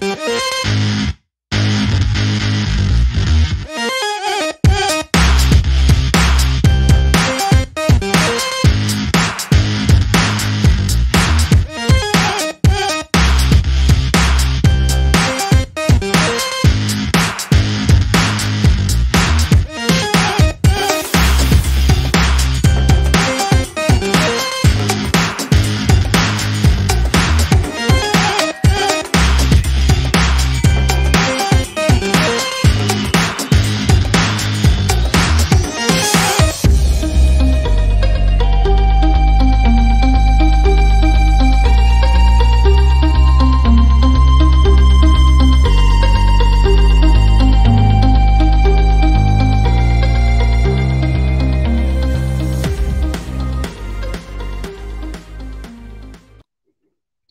Bye.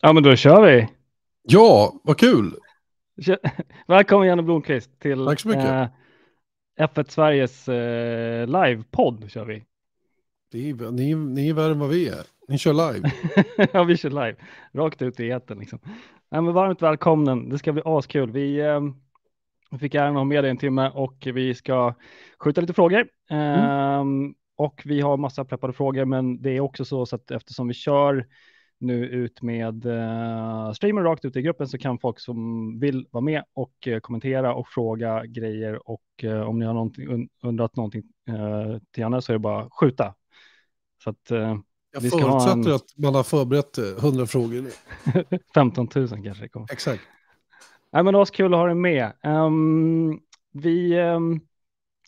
Ja, men då kör vi. Ja, vad kul. Välkommen Janne Blomqvist till Tack så mycket. Eh, F1 Sveriges eh, livepodd kör vi. Det ni, ni är värre än vad vi är. Ni kör live. ja, vi kör live. Rakt ut i etern liksom. Nej, men varmt välkommen. Det ska bli askul. Vi eh, fick äran att ha med dig en timme och vi ska skjuta lite frågor. Mm. Ehm, och vi har massa preppade frågor, men det är också så, så att eftersom vi kör nu ut med eh, streamen rakt ut i gruppen så kan folk som vill vara med och eh, kommentera och fråga grejer och eh, om ni har någonting, und undrat någonting eh, till Janne så är det bara att skjuta. Så att, eh, jag förutsätter en... att man har förberett 100 eh, frågor 15 000 kanske det kommer. Exakt. Nej, men det var så kul att ha dig med. Um, vi, um,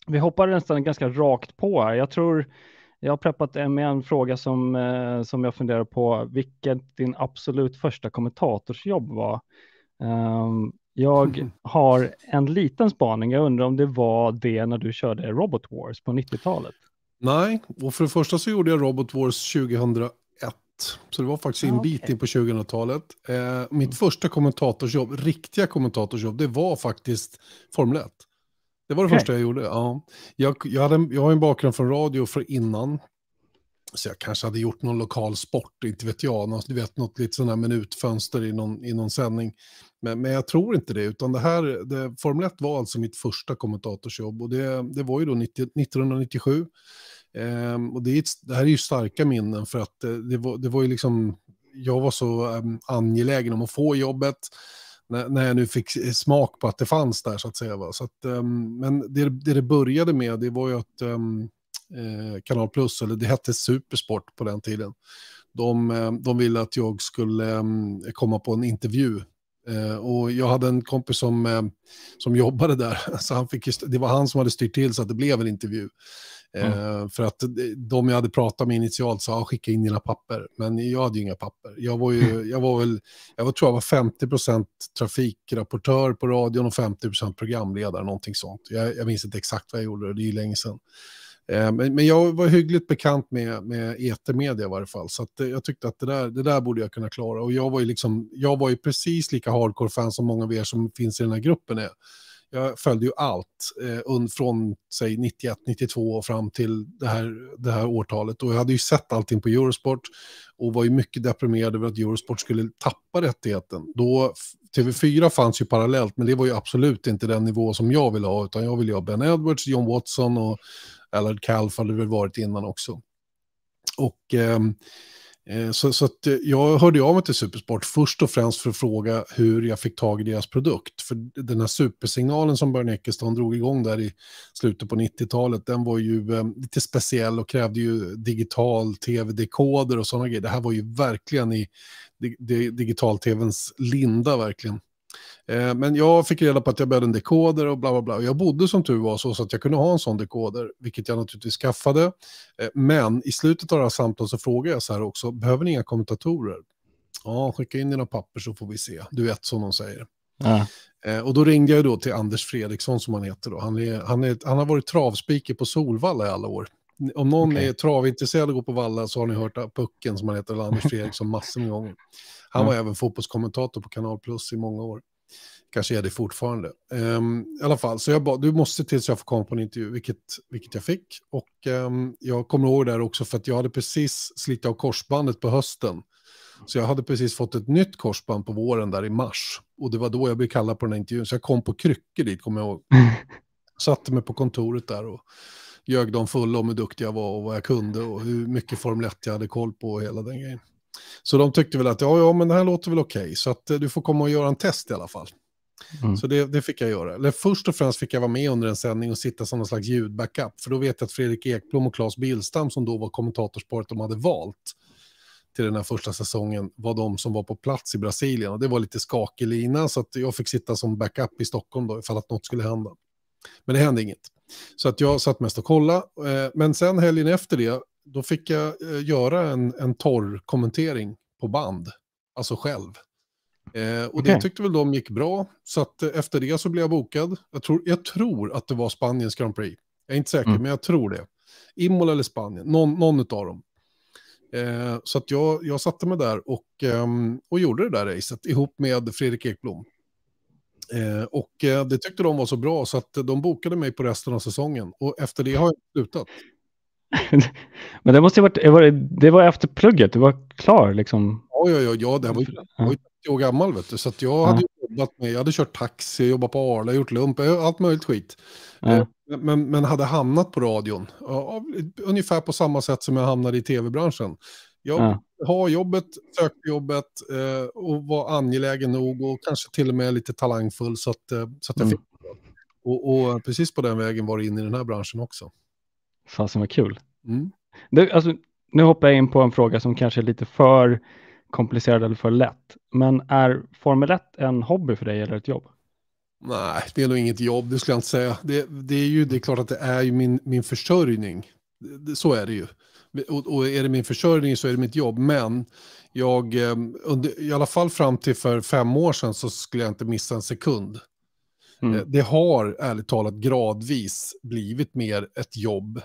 vi hoppar nästan ganska rakt på här. Jag tror jag har preppat med en fråga som, eh, som jag funderar på, vilket din absolut första kommentatorsjobb var. Ehm, jag har en liten spaning, jag undrar om det var det när du körde Robot Wars på 90-talet? Nej, och för det första så gjorde jag Robot Wars 2001, så det var faktiskt en ah, bit in på 2000-talet. Eh, mitt första kommentatorsjobb, riktiga kommentatorsjobb, det var faktiskt Formel 1. Det var det okay. första jag gjorde, ja. Jag, jag, hade, jag har en bakgrund från radio för innan. Så jag kanske hade gjort någon lokal sport, inte vet jag. Något, du vet, något litet sådant här minutfönster i någon, i någon sändning. Men, men jag tror inte det, utan det här, det, Formel 1 var alltså mitt första kommentatorsjobb. Och det, det var ju då 90, 1997. Ehm, och det, det, här är ju starka minnen för att det, eh, det, var, det var ju liksom, jag var så um, angelägen om att få jobbet när, när jag nu fick smak på att det fanns där så att säga. Va? Så att, um, men det, det det började med, det var ju att um, eh, Kanal Plus, eller det hette Supersport på den tiden, de, ehm, de ville att jag skulle um, komma på en intervju Uh, och jag hade en kompis som, uh, som jobbade där, så han fick, det var han som hade styrt till så att det blev en intervju. Mm. för att de jag hade pratat med initialt sa, ah, skicka in dina papper. Men jag hade ju inga papper. Jag var ju, mm. jag var väl, jag var, tror jag var 50% trafikrapportör på radion och 50% programledare, någonting sånt. Jag, jag minns inte exakt vad jag gjorde, det är ju länge sedan. Eh, men, men, jag var hyggligt bekant med, med etermedia i varje fall, så eh, jag tyckte att det där, det där borde jag kunna klara. Och jag var ju, liksom, jag var ju precis lika hardcore-fan som många av er som finns i den här gruppen är. Jag följde ju allt eh, från säg 91, 92 och fram till det här, det här årtalet. Och jag hade ju sett allting på Eurosport och var ju mycket deprimerad över att Eurosport skulle tappa rättigheten. Då, TV4 fanns ju parallellt, men det var ju absolut inte den nivå som jag ville ha, utan jag ville ha Ben Edwards, John Watson och Allard Calf hade väl varit innan också. Och... Eh, Eh, så, så eh, jag hörde av mig till Supersport först och främst för att fråga hur jag fick tag i deras produkt. För den här supersignalen som Björn Eckeston drog igång där i slutet på 90-talet, den var ju eh, lite speciell och krävde ju digital tv-dekoder och sådana grejer. Det här var ju verkligen i dig, digital-tvns linda verkligen. Eh, men jag fick reda på att jag behövde en dekoder och bla bla bla. Jag bodde som tur var så, att jag kunde ha en sån dekoder, vilket jag naturligtvis skaffade. Eh, men i slutet av det här samtalet så frågade jag så här också, behöver ni inga kommentatorer? Ja, skicka in dina papper så får vi se. Du vet som de säger. Mm. och då ringde jag då till Anders Fredriksson som han heter då. Han, är, han, är, han har varit travspiker på Solvalla i alla år om någon okay. är travintresserad och går på Valla så har ni hört Pucken som han heter, eller Anders Fredriksson massor med gånger. Han var mm. även fotbollskommentator på Kanal Plus i många år. Kanske är det fortfarande. Um, I alla fall, så jag bad, du måste tills jag får komma på en intervju, vilket, vilket jag fick. Och um, jag kommer ihåg det här också för att jag hade precis slitit av korsbandet på hösten. Så jag hade precis fått ett nytt korsband på våren där i mars. Och det var då jag blev kallad på den här intervjun. Så jag kom på kryckor dit, kommer jag ihåg. Satte mig på kontoret där och ljög dem fulla om hur duktig jag var och vad jag kunde och hur mycket Formel 1 jag hade koll på och hela den grejen. Så de tyckte väl att ja, ja, men det här låter väl okej, okay, så att eh, du får komma och göra en test i alla fall. Mm. Så det, det, fick jag göra. Eller först och främst fick jag vara med under en sändning och sitta som någon slags ljudbackup. För då vet jag att Fredrik Ekblom och Claes Bilstam, som då var kommentatorsparet de hade valt till den här första säsongen, var de som var på plats i Brasilien. Och det var lite skakig lina, så att jag fick sitta som backup i Stockholm då, ifall att något skulle hända. Men det hände inget. Så att jag satt mest och kollade. Eh, men sen helgen efter det då fick jag eh, göra en, en torr kommentering på band, alltså själv. Eh, och okay. det tyckte väl de gick bra, så att eh, efter det så blev jag bokad. Jag tror, jag tror att det var Spaniens Grand Prix. Jag är inte säker, mm. men jag tror det. Imola eller Spanien, någon, någon av dem. Eh, så att jag, jag satte mig där och, eh, och gjorde det där racet ihop med Fredrik Ekblom. Eh, och eh, det tyckte de var så bra så att de bokade mig på resten av säsongen. Och efter det har jag slutat. Men det måste ju varit, det var, det var efter plugget, du var klar liksom? Ja, ja, ja, ja det var ju, jag var ju 30 år gammal vet du, så att jag ja. hade jobbat med, jag hade kört taxi, jobbat på Arla, gjort lump, eh, allt möjligt skit. Ja. Eh, men, men hade hamnat på radion, ungefär på samma sätt som jag hamnade i tv-branschen. Jag ja. har jobbet, sökte jobbet eh, och var angelägen nog och kanske till och med lite talangfull så att, så att jag mm. fick mm. och, och precis på den vägen var det in i den här branschen också. Fasen vad kul. Mm. Det, alltså, nu hoppar jag in på en fråga som kanske är lite för komplicerad eller för lätt. Men är Formel 1 en hobby för dig eller ett jobb? Nej, det är nog inget jobb, det skulle jag inte säga. Det, det är ju det är klart att det är ju min, min försörjning. Det, så är det ju. Och, och, är det min försörjning så är det mitt jobb. Men jag, eh, under, i alla fall fram till för fem år sedan så skulle jag inte missa en sekund. Mm. Eh, det har ärligt talat gradvis blivit mer ett jobb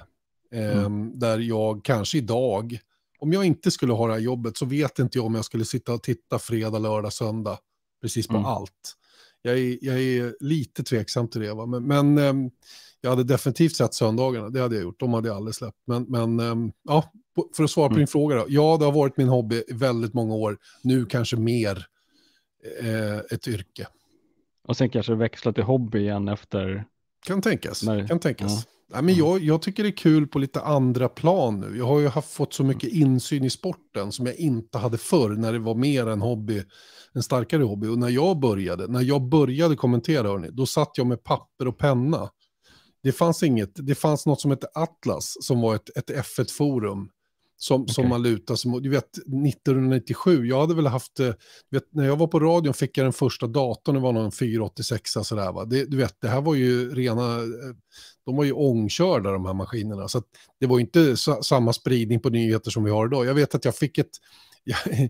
Mm. Ehm, där jag kanske idag, om jag inte skulle ha det här jobbet så vet inte jag om jag skulle sitta och titta fredag, lördag, söndag, precis på mm. allt. Jag är, jag är, lite tveksam till det, va? men, men äm, ehm, jag hade definitivt sett söndagarna, det hade jag gjort, de hade jag aldrig släppt. Men, men äm, ehm, ja, för att svara på mm. din fråga, då. ja det har varit min hobby i väldigt många år, nu kanske mer äh, ett yrke. Och sen kanske växla till hobby igen efter... Kan tänkas, när... kan tänkas. Ja. Ja, men mm. jag, jag, tycker det är kul på lite andra plan nu. Jag har ju haft, fått så mycket mm. insyn i sporten som jag inte hade förr när det var mer en hobby, en starkare hobby. Och när jag började, när jag började kommentera, hörni, då satt jag med papper och penna. Det fanns inget, det fanns något som hette Atlas som var ett, ett F1-forum. Som, okay. som man lutar sig mot. Du vet, 1997, jag hade väl haft, eh, du vet, när jag var på radion fick jag den första datorn, det var någon 486 sådär va. Det, du vet, det här var ju rena eh, de var ju ångkörda de här maskinerna. Så det var ju inte sa samma spridning på nyheter som vi har idag. Jag vet att jag fick ett... Jag,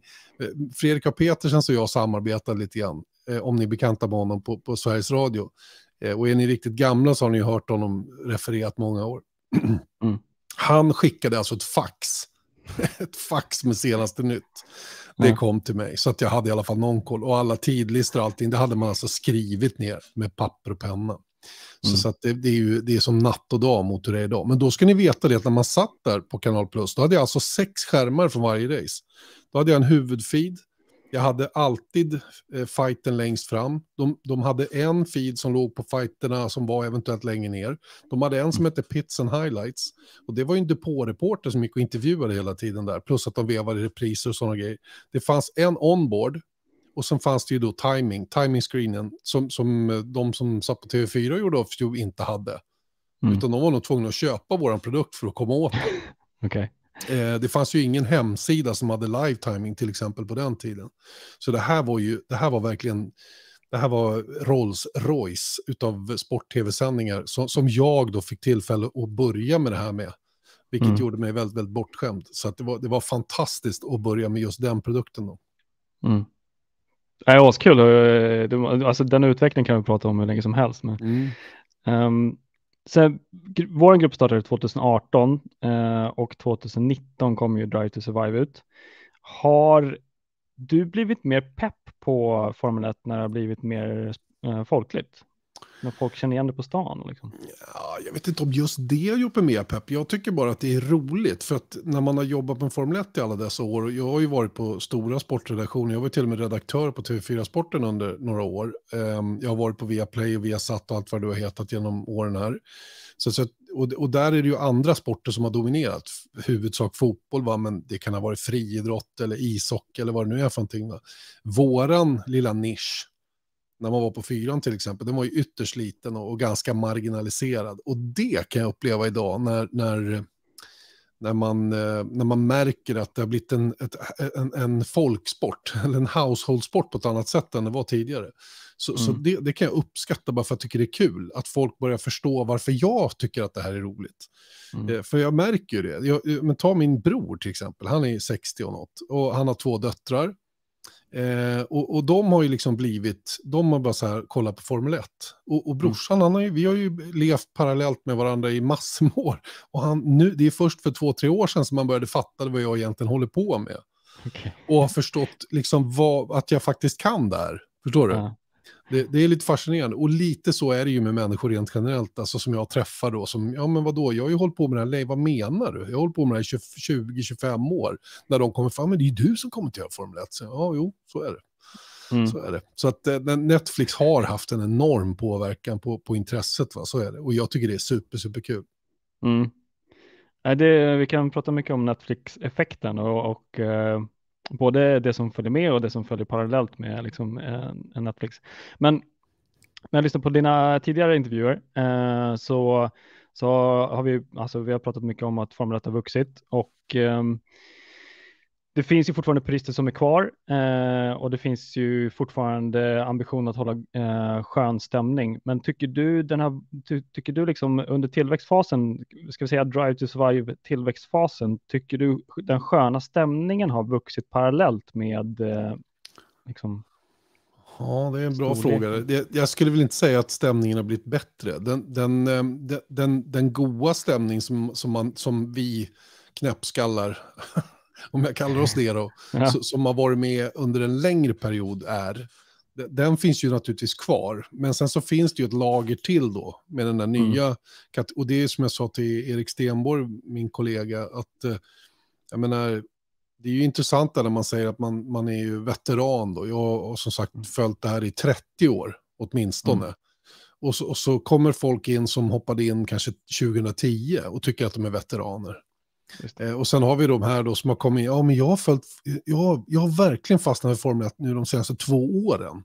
Fredrik A. Petersens och jag samarbetade lite grann, eh, om ni är bekanta med honom, på, på Sveriges Radio. Eh, och är ni riktigt gamla så har ni hört honom refererat många år. Mm. Han skickade alltså ett fax. ett fax med senaste nytt. Det kom till mig, så att jag hade i alla fall någon koll. Och alla tidlistor och allting, det hade man alltså skrivit ner med papper och penna. Så, mm. så det, det, är ju, det är som natt och dag mot hur det är idag. Men då ska ni veta det att när man satt där på Kanal Plus, då hade jag alltså sex skärmar från varje race. Då hade jag en huvudfeed, jag hade alltid eh, fighten längst fram. De, de hade en feed som låg på fighterna som var eventuellt längre ner. De hade en som mm. hette Pits and Highlights. Och det var ju en depåreporter som gick och intervjuade hela tiden där. Plus att de vevade repriser och sådana grejer. Det fanns en onboard och sen fanns det ju då timing, timing screenen, som, som eh, de som satt på TV4 gjorde Offshoe inte hade. Mm. Utan de var nog tvungna att köpa vår produkt för att komma åt den. okay. eh, det fanns ju ingen hemsida som hade live timing till exempel på den tiden. Så det här var ju, det här var verkligen, det här var Rolls Royce utav sport-tv-sändningar som, som jag då fick tillfälle att börja med det här med. Vilket mm. gjorde mig väldigt, väldigt bortskämd. Så det, var, det var fantastiskt att börja med just den produkten då. Mm. Nej, äh, askul. Eh, alltså, den utvecklingen kan vi prata om hur länge som helst. Men, mm. um, sen, vår grupp startade 2018 uh, eh, och 2019 kom ju Drive to Survive ut. Har du blivit mer pepp på Formel 1 när det har blivit mer uh, folkligt? När folk känner igen det på stan? Liksom. Ja, jag vet inte om just det har gjort mig mer pepp. Jag tycker bara att det är roligt. För att när man har jobbat med Formel 1 i alla dessa år. Och jag har ju varit på stora sportredaktioner. Jag var till och med redaktör på TV4 Sporten under några år. Ehm, jag har varit på Viaplay och Viasat och allt vad det har hetat genom åren här. Så, så, och, och, där är det ju andra sporter som har dominerat. Huvudsak fotboll, va? men det kan ha varit friidrott eller ishockey eller vad det nu är för någonting. Va? Våran lilla nisch när man var på fyran till exempel, den var ju ytterst liten och, och ganska marginaliserad. Och det kan jag uppleva idag när, när när man, eh, när man märker att det har blivit en, ett, en, en folksport, eller en household-sport på ett annat sätt än det var tidigare. Så, mm. så det, det, kan jag uppskatta bara för att jag tycker det är kul, att folk börjar förstå varför jag tycker att det här är roligt. Mm. Eh, för jag märker ju det. Jag, eh, men ta min bror till exempel, han är 60 och något, och han har två döttrar. Eh, och, och, de har ju liksom blivit, de har bara så här kollat på Formel 1. Och, och mm. brorsan, han har ju, vi har ju levt parallellt med varandra i massor år. Och han, nu, det är först för två, tre år sedan som man började fatta vad jag egentligen håller på med. Okay. Och har förstått liksom vad, att jag faktiskt kan där. Förstår du? Ja. Det, det, är lite fascinerande och lite så är det ju med människor rent generellt, alltså som jag träffar då som, ja men vadå, jag har ju hållit på med det här, vad menar du? Jag har hållit på med det här i 20-25 år. När de kommer fram, men det är ju du som kommer till Formel 1. Så, ja, jo, så är det. Mm. Så är det. Så att eh, Netflix har haft en enorm påverkan på, på intresset, va? så är det. Och jag tycker det är super, super Mm. Det, vi kan prata mycket om Netflix-effekten och, och eh, både det som följer med och det som följer parallellt med liksom, eh, Netflix. Men när jag lyssnar på dina tidigare intervjuer eh, så, så har vi, alltså, vi har pratat mycket om att Formel 1 har vuxit och ehm, det finns ju fortfarande purister som är kvar eh, och det finns ju fortfarande ambition att hålla eh, skön stämning. Men tycker du den här, ty, tycker du liksom under tillväxtfasen, ska vi säga drive to survive tillväxtfasen, tycker du den sköna stämningen har vuxit parallellt med eh, liksom? Ja, det är en bra storlek. fråga. jag skulle väl inte säga att stämningen har blivit bättre. Den, den, eh, den, den, den goa stämning som, som, man, som vi knäppskallar om jag kallar oss det då, ja. som har varit med under en längre period är, den finns ju naturligtvis kvar, men sen så finns det ju ett lager till då med den där nya, mm. och det är som jag sa till Erik Stenborg, min kollega, att eh, jag menar, det är ju intressant när man säger att man, man är ju veteran då. Jag har som sagt mm. följt det här i 30 år åtminstone. Mm. Och, så, och så kommer folk in som hoppade in kanske 2010 och tycker att de är veteraner. Eh, och sen har vi de här då som har kommit, ja men jag har, följt, jag, jag har verkligen fastnat för Formel 1 nu de senaste två åren.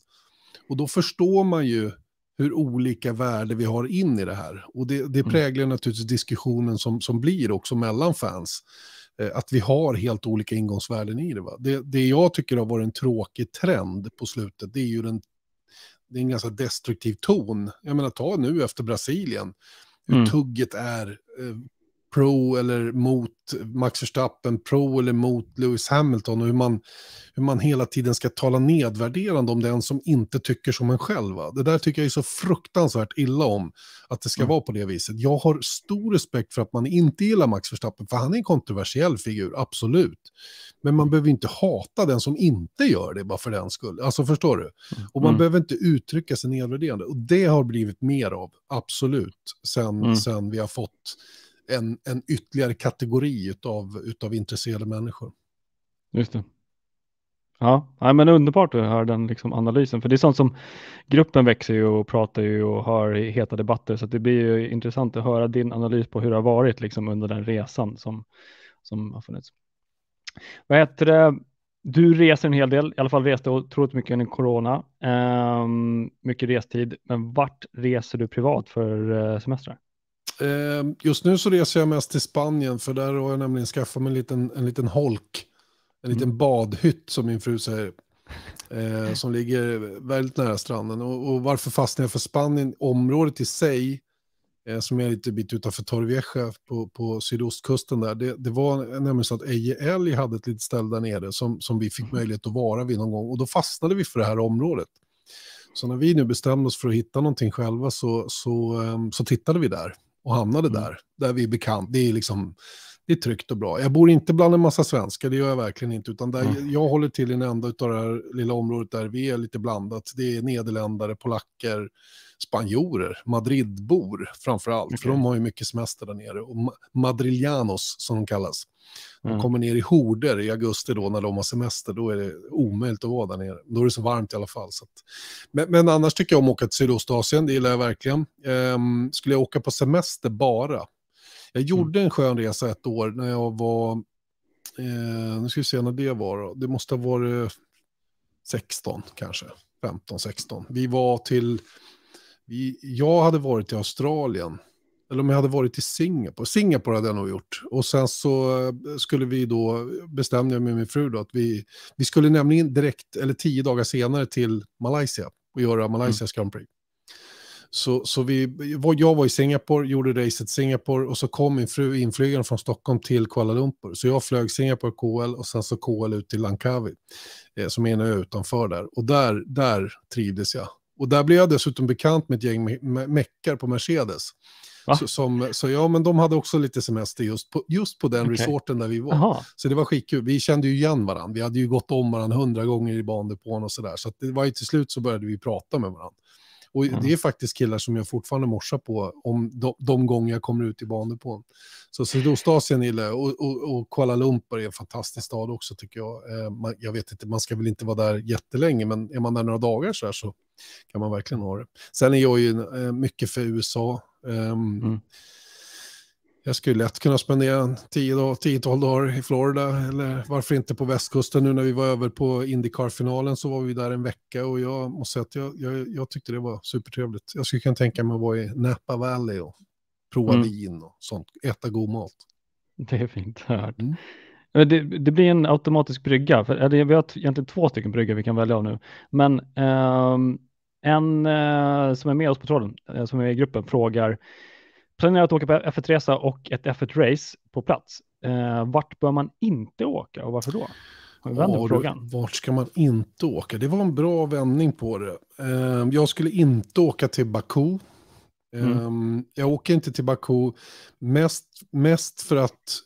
Och då förstår man ju hur olika värde vi har in i det här. Och det, det mm. präglar mm. naturligtvis diskussionen som, som blir också mellan fans. Eh, att vi har helt olika ingångsvärden i det, va? det. Det jag tycker har varit en tråkig trend på slutet, det är ju den, det är en ganska destruktiv ton. Jag menar, ta nu efter Brasilien, hur mm. tugget är eh, pro eller mot Max Verstappen, pro eller mot Lewis Hamilton och hur man, hur man hela tiden ska tala nedvärderande om den som inte tycker som en själv. Det där tycker jag är så fruktansvärt illa om, att det ska mm. vara på det viset. Jag har stor respekt för att man inte gillar Max Verstappen, för han är en kontroversiell figur, absolut. Men man mm. behöver inte hata den som inte gör det bara för den skull. Alltså förstår du? Mm. Och man mm. behöver inte uttrycka sig nedvärderande. Och det har blivit mer av, absolut, sen, mm. sen vi har fått en, en ytterligare kategori utav, utav intresserade människor. Just det. Ja, nej, men underbart att höra den liksom analysen, för det är sånt som gruppen växer ju och pratar ju och har heta debatter, så det blir ju intressant att höra din analys på hur det har varit liksom under den resan som, som har funnits. Vad heter det? Du reser en hel del, i alla fall reste otroligt mycket under corona, um, mycket restid, men vart reser du privat för eh, semestrar? Eh, just nu så reser jag mest till Spanien för där har jag nämligen skaffat mig en liten, en liten holk. En liten mm. badhytt som min fru säger. Eh, som ligger väldigt nära stranden. Och, och varför fastnar jag för Spanien? Området i sig, eh, som är lite bit utanför Torrevieja på, på sydostkusten där. Det, det var nämligen så att Eje Älg hade ett litet ställe där nere som, som vi fick mm. möjlighet att vara vid någon gång. Och då fastnade vi för det här området. Så när vi nu bestämde oss för att hitta någonting själva så, så, eh, så tittade vi där och hamnade mm. där, där vi är bekant. Det är liksom, det är tryggt och bra. Jag bor inte bland en massa svenskar, det gör jag verkligen inte, utan där mm. jag håller till i en enda av det här lilla området där vi är lite blandat. Det är nederländare, polacker, spanjorer, Madridbor framför allt, okay. för de har ju mycket semester där nere, och ma som de kallas. De mm. kommer ner i horder i augusti då när de har semester, då är det omöjligt att vara där nere. Då är det så varmt i alla fall. Att... Men, men, annars tycker jag om att åka till Sydostasien, det gillar jag verkligen. Ehm, skulle jag åka på semester bara? Jag mm. gjorde mm. en skön resa ett år när jag var, eh, nu ska vi se när det var då, det måste ha varit 16 kanske, 15, 16. Vi var till jag hade varit i Australien, eller om jag hade varit i Singapore. Singapore hade jag nog gjort. Och sen så eh, skulle vi då, bestämde jag med min fru då, att vi, vi skulle nämligen direkt, eller tio dagar senare till Malaysia och göra Malaysias mm. Grand Prix. Så, så vi, jag var i Singapore, gjorde racet Singapore och så kom min fru inflygande från Stockholm till Kuala Lumpur. Så jag flög Singapore KL och sen så KL ut till Langkawi, eh, som är en ö utanför där. Och där, där trivdes jag. Och där blev jag dessutom bekant med ett gäng me me meckar på Mercedes. Så, som, så ja, men de hade också lite semester just på, just på den okay. resorten där vi var. Aha. Så det var skitkul. Vi kände ju igen varandra. Vi hade ju gått om varandra hundra gånger i bandepån och sådär. Så, så det var ju till slut så började vi prata med varandra. Och mm. det är faktiskt killar som jag fortfarande morsar på om de, de gånger jag kommer ut i bandepån. Så Sydostasien gillar jag och, och, och, Kuala Lumpur är en fantastisk stad också tycker jag. Eh, man, jag vet inte, man ska väl inte vara där jättelänge, men är man där några dagar så här så kan man verkligen ha det. Sen är jag ju eh, mycket för USA. Ehm, mm. Jag skulle lätt kunna spendera 10-12 dagar i Florida, eller varför inte på västkusten. Nu när vi var över på Indycar-finalen så var vi där en vecka och jag måste säga att jag, jag, jag tyckte det var supertrevligt. Jag skulle kunna tänka mig att vara i Napa Valley och prova mm. vin och sånt, äta god mat. Det är fint hört. Mm. Det, det, blir en automatisk brygga, för, eller, vi har egentligen två stycken bryggor vi kan välja av nu. Men um en eh, som är med oss på tråden, eh, som är med i gruppen, frågar planerar att åka på F1-resa och ett F1-race på plats. Eh, vart bör man inte åka och varför då? ja, vart ska man inte åka? Det var en bra vändning på det. Eh, jag skulle inte åka till Baku. Mm. Ehm, jag åker inte till Baku mest, mest för att,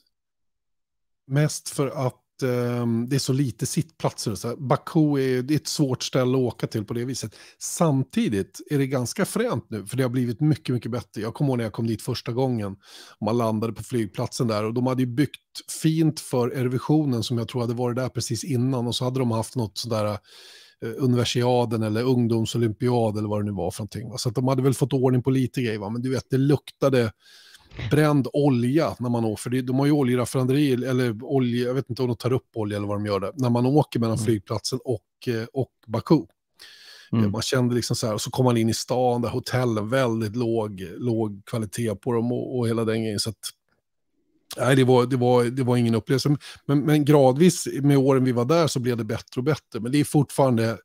mest för att Ehm, det är så lite sittplatser. Så Baku är, ett svårt ställe att åka till på det viset. Samtidigt är det ganska fränt nu, för det har blivit mycket, mycket bättre. Jag kommer ihåg när jag kom dit första gången, man landade på flygplatsen där och de hade ju byggt fint för Eurovisionen som jag tror hade varit där precis innan och så hade de haft något sådär eh, universiaden eller ungdomsolympiad eller vad det nu var för någonting. Så de hade väl fått ordning på lite grejer, va? men du vet, det luktade bränd olja när man åker, för de har ju oljeraffinaderier, eller olja, jag vet inte om de tar upp olja eller vad de gör där, när man åker mellan mm. flygplatsen och, eh, och Baku. Eh, mm. Man kände liksom så här, och så kom man in i stan där hotellen, väldigt låg, låg kvalitet på dem och, och hela den grejen. Så att, nej, det var, det, var, det var ingen upplevelse. Men, men gradvis med åren vi var där så blev det bättre och bättre. Men det är fortfarande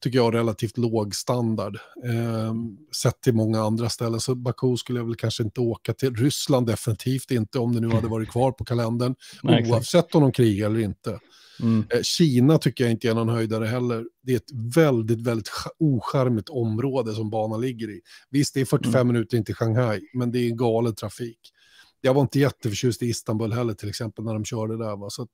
tycker jag, relativt låg standard. Eh, sett till många andra ställen, så Baku skulle jag väl kanske inte åka till. Ryssland definitivt inte, om det nu hade mm. varit kvar på kalendern, Nej, oavsett om de krigar eller inte. Mm. Eh, Kina tycker jag inte är någon höjdare heller. Det är ett väldigt, väldigt ocharmigt område som banan ligger i. Visst, det är 45 mm. minuter in till Shanghai, men det är en galen trafik jag var inte jätteförtjust i Istanbul heller till exempel när de körde där. Va? Så att,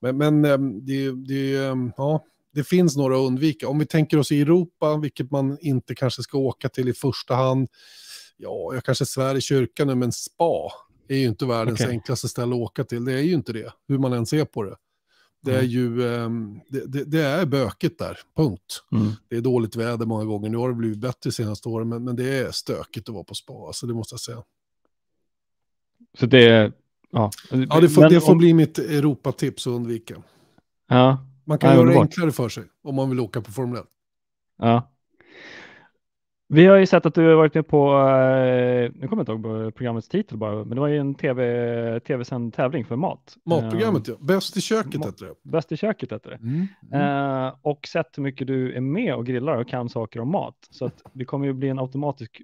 men men ehm, det, det, ehm, ja, det finns några att undvika. Om vi tänker oss i Europa, vilket man inte kanske ska åka till i första hand, ja, jag kanske svär i kyrkan nu, men spa är ju inte världens okay. enklaste ställe att åka till. Det är ju inte det, hur man än ser på det. Det är mm. ju ehm, det, det, det är bökigt där, punkt. Mm. Det är dåligt väder många gånger. Nu har det blivit bättre de senaste åren, men, men det är stökigt att vara på spa, alltså, det måste jag säga. Så det är... Ja, ja det får, men, det får om... bli mitt Europatips att undvika. Ja, man kan ja, göra underbart. det enklare för sig om man vill åka på Formel 1. Ja. Vi har ju sett att du har varit med på, eh, nu kommer jag inte ihåg programmets titel bara, men det var ju en tv, tv-sänd tävling för mat. Matprogrammet eh, ja, Bäst i köket hette det. Bäst i köket hette det. Mm. Mm. Eh, och sett hur mycket du är med och grillar och kan saker om mat. Så att det kommer ju bli en automatisk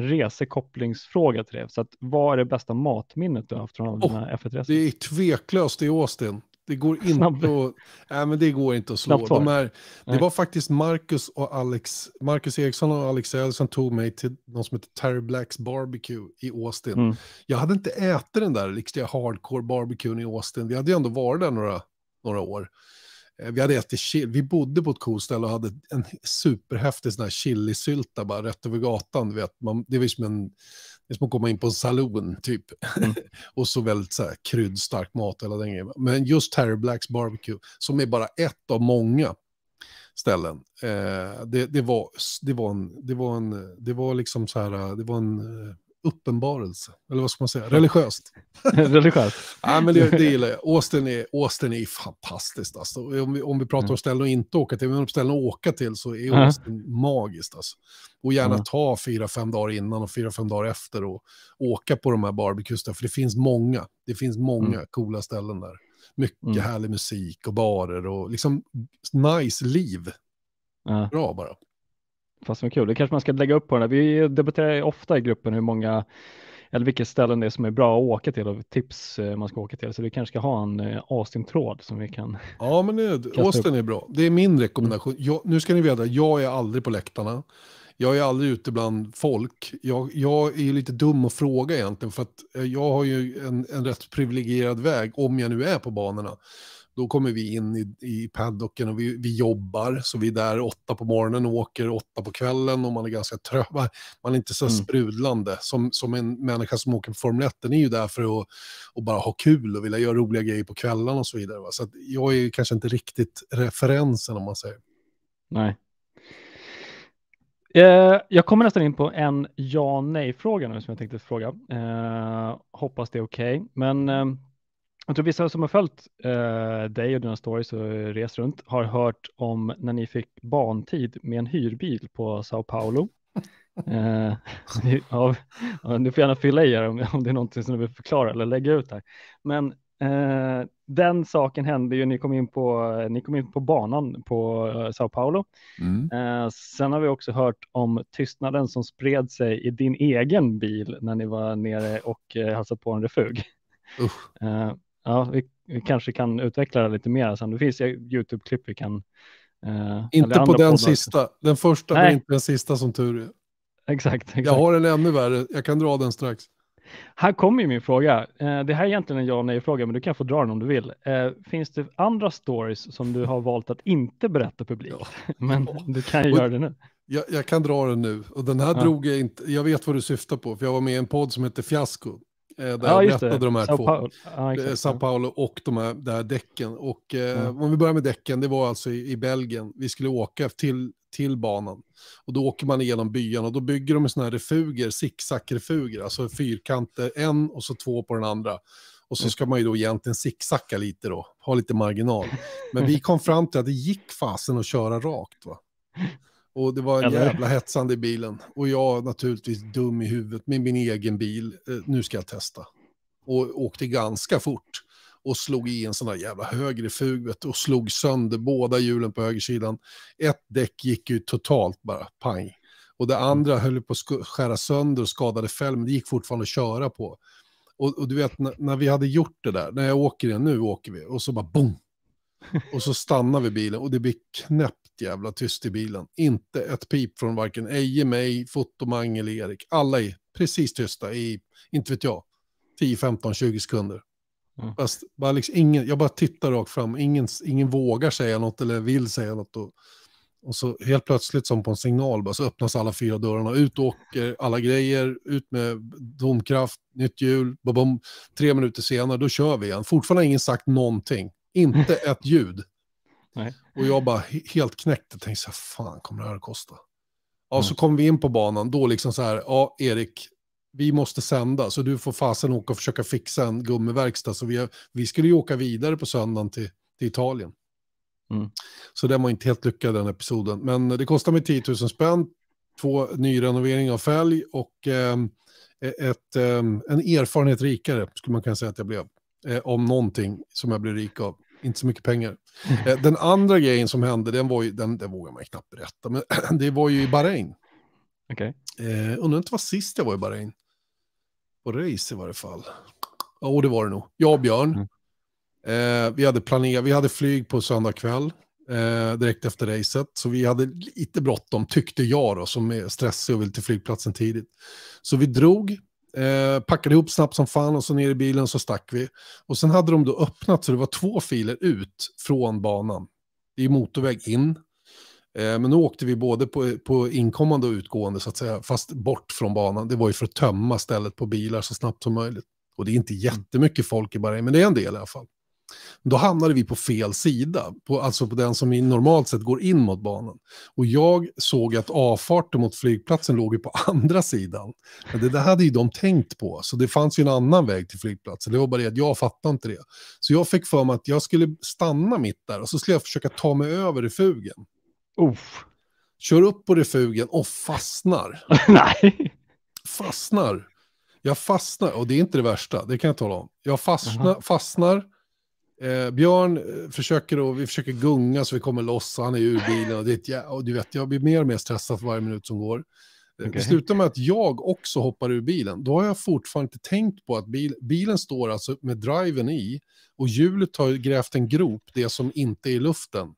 resekopplingsfråga till det. Så att vad är det bästa matminnet du har haft från alla oh, dina F1-resor? Det är tveklöst i Austin. Det går inte, att, nej, men det går inte att slå. De här, det var faktiskt Marcus, och Alex, Marcus Eriksson och Alex L som tog mig till någon som heter Terry Blacks Barbecue i Austin. Mm. Jag hade inte ätit den där riktiga hardcore barbecuen i Austin. Vi hade ju ändå varit där några, några år. Eh, vi hade ätit chili, vi bodde på ett coolt ställe och hade en superhäftig sån här chilisylta bara rätt över gatan. Vet. Man, det var som en det är som att komma in på en saloon typ. Mm. och så väldigt så här, kryddstark mat hela den grejen. Men just Terry Blacks Barbecue, som är bara ett av många ställen. Eh, det, det, var, det, var en, det, var en, det var liksom så här, det var en eh, uppenbarelse. Eller vad ska man säga? Religiöst. Religiöst. Nej, men det, det gillar jag. Austin är, Austin är fantastiskt. Alltså. Om, vi, om vi pratar om mm. ställen att inte åka till, men om ställen att åka till så är mm. Austin mm. magiskt. Alltså. Och gärna mm. ta fyra, fem dagar innan och fyra, fem dagar efter och åka på de här barbecuesterna. För det finns många. Det finns många mm. coola ställen där. Mycket mm. härlig musik och barer och liksom nice liv. Bra bara. Fast som kul, det kanske man ska lägga upp på den här. Vi debatterar ofta i gruppen hur många eller vilka ställen det är som är bra att åka till och tips eh, man ska åka till. Så vi kanske ska ha en eh, Austin-tråd som vi kan. Ja, men det, Austin upp. är bra. Det är min rekommendation. Mm. Jag, nu ska ni veta, jag är aldrig på läktarna. Jag är aldrig ute bland folk. Jag, jag är lite dum att fråga egentligen för att eh, jag har ju en, en rätt privilegierad väg om jag nu är på banorna. Då kommer vi in i, i paddocken och vi, vi jobbar, så vi är där åtta på morgonen och åker åtta på kvällen och man är ganska trött. Man är inte så mm. sprudlande. Som, som en människa som åker på Formel 1, den är ju där för att, att bara ha kul och vilja göra roliga grejer på kvällen och så vidare. Va? Så jag är ju kanske inte riktigt referensen om man säger. Nej. Eh, jag kommer nästan in på en ja nej fråga nu som jag tänkte fråga. Eh, hoppas det är okej, okay. men eh, jag tror vissa som har följt eh, dig och dina stories och res runt har hört om när ni fick bantid med en hyrbil på Sao Paulo. Eh, ja, du får gärna fylla i här om, om det är någonting som du vill förklara eller lägga ut här. Men eh, den saken hände ju, ni kom in på, ni kom in på banan på eh, Sao Paulo. Mm. Eh, sen har vi också hört om tystnaden som spred sig i din egen bil när ni var nere och eh, hälsade på en refug. Uh ja, vi, vi, kanske kan utveckla det lite mer sen. Det finns YouTube-klipp vi kan... Eh, inte på den poddar. sista. Den första Nej. blir inte den sista som tur är. Exakt, exakt. Jag har en ännu värre. Jag kan dra den strax. Här kommer min fråga. Eh, det här är egentligen en ja och nej-fråga, men du kan få dra den om du vill. Eh, finns det andra stories som du har valt att inte berätta publikt? Ja. Men du kan ju och göra det nu. Jag, jag, kan dra den nu. Och den här ja. drog jag inte. Jag vet vad du syftar på, för jag var med i en podd som heter Fiasko. Eh, där ja, jag berättade de här Sao två. Paolo. Ja, eh, Sao Paulo och de här, det här däcken. Och eh, om vi börjar med däcken, det var alltså i, i Belgien. Vi skulle åka till, till banan. Och då åker man igenom byarna och då bygger de sådana här refuger, zigzag-refuger, alltså fyrkanter, en och så två på den andra. Och så mm. ska man ju då egentligen zigzacka lite då, ha lite marginal. Men vi kom fram till att det gick fasen att köra rakt va. Och det var en Eller? jävla hetsande i bilen. Och jag naturligtvis dum i huvudet med min egen bil. Eh, nu ska jag testa. Och åkte ganska fort. Och slog i en sån här jävla högre fug och slog sönder båda hjulen på högersidan. Ett däck gick ju totalt bara, pang. Och det mm. andra höll på att skära sönder och skadade fälg, men det gick fortfarande att köra på. Och, och du vet, när, vi hade gjort det där, när jag åker det, nu åker vi, och så bara boom. Och så stannar vi bilen och det blir knäpp jävla tyst i bilen. Inte ett pip från varken Eje, mig, Fotomang eller Erik. Alla är precis tysta i, inte vet jag, 10, 15, 20 sekunder. Mm. Fast bara liksom ingen, jag bara tittar rakt fram, ingen, ingen vågar säga något eller vill säga något. Och, och så helt plötsligt som på en signal bara, så öppnas alla fyra dörrarna, ut åker alla grejer, ut med domkraft, nytt hjul, babom. tre minuter senare då kör vi igen. Fortfarande har ingen sagt någonting, inte ett ljud. Nej. Och jag bara helt knäckte och tänkte så här, fan kommer det här att kosta? Ja, mm. så kom vi in på banan, då liksom så här, ja, Erik, vi måste sända, så du får fasen åka och försöka fixa en gummiverkstad. Så vi, vi skulle ju åka vidare på söndagen till, till Italien. Mm. Så den var inte helt lyckad, den episoden. Men det kostade mig 10 000 spänn, två nyrenovering av fälg och eh, e-, ett, eh, en erfarenhet rikare, skulle man kunna säga att jag blev. Eh, om någonting som jag blev rik av inte så mycket pengar. Mm. Eh, den andra grejen som hände, den var ju, den, den vågar man knappt berätta, men det var ju i Bahrain. Okej. Okay. Eh, undrar inte vad sist jag var i Bahrain. På race i varje fall. Ja, oh, det var det nog. Jag och Björn. Mm. Eh, vi hade planerat, vi hade flyg på söndag kväll. Eh, direkt efter racet. Så vi hade lite bråttom, tyckte jag då, som är stressig och vill till flygplatsen tidigt. Så vi drog Eh, packade ihop snabbt som fan och så ner i bilen så stack vi. Och sen hade de då öppnat så det var två filer ut från banan. Det är motorväg in. Eh, men nu åkte vi både på, på inkommande och utgående så att säga, fast bort från banan. Det var ju för att tömma stället på bilar så snabbt som möjligt. Och det är inte jättemycket folk i Bahrain, men det är en del i alla fall. Då hamnade vi på fel sida, på, alltså på den som normalt sett går in mot banan. Och jag såg att avfarten mot flygplatsen låg på andra sidan. Men det där hade ju de tänkt på, så det fanns ju en annan väg till flygplatsen. Det var bara det att jag fattade inte det. Så jag fick för mig att jag skulle stanna mitt där och så skulle jag försöka ta mig över refugen. Uff. Kör upp på refugen och fastnar. Nej. Fastnar. Jag fastnar, och det är inte det värsta, det kan jag tala om. Jag fastnar, uh -huh. fastnar Eh, Björn eh, försöker då, vi försöker gunga så vi kommer loss, han är ur bilen och, det är och du vet, jag blir mer och mer stressad för varje minut som går. okay. Eh, det slutar med att jag också hoppar ur bilen. Då har jag fortfarande inte tänkt på att bil, bilen står alltså med driven i och hjulet har grävt en grop, det som inte är i luften.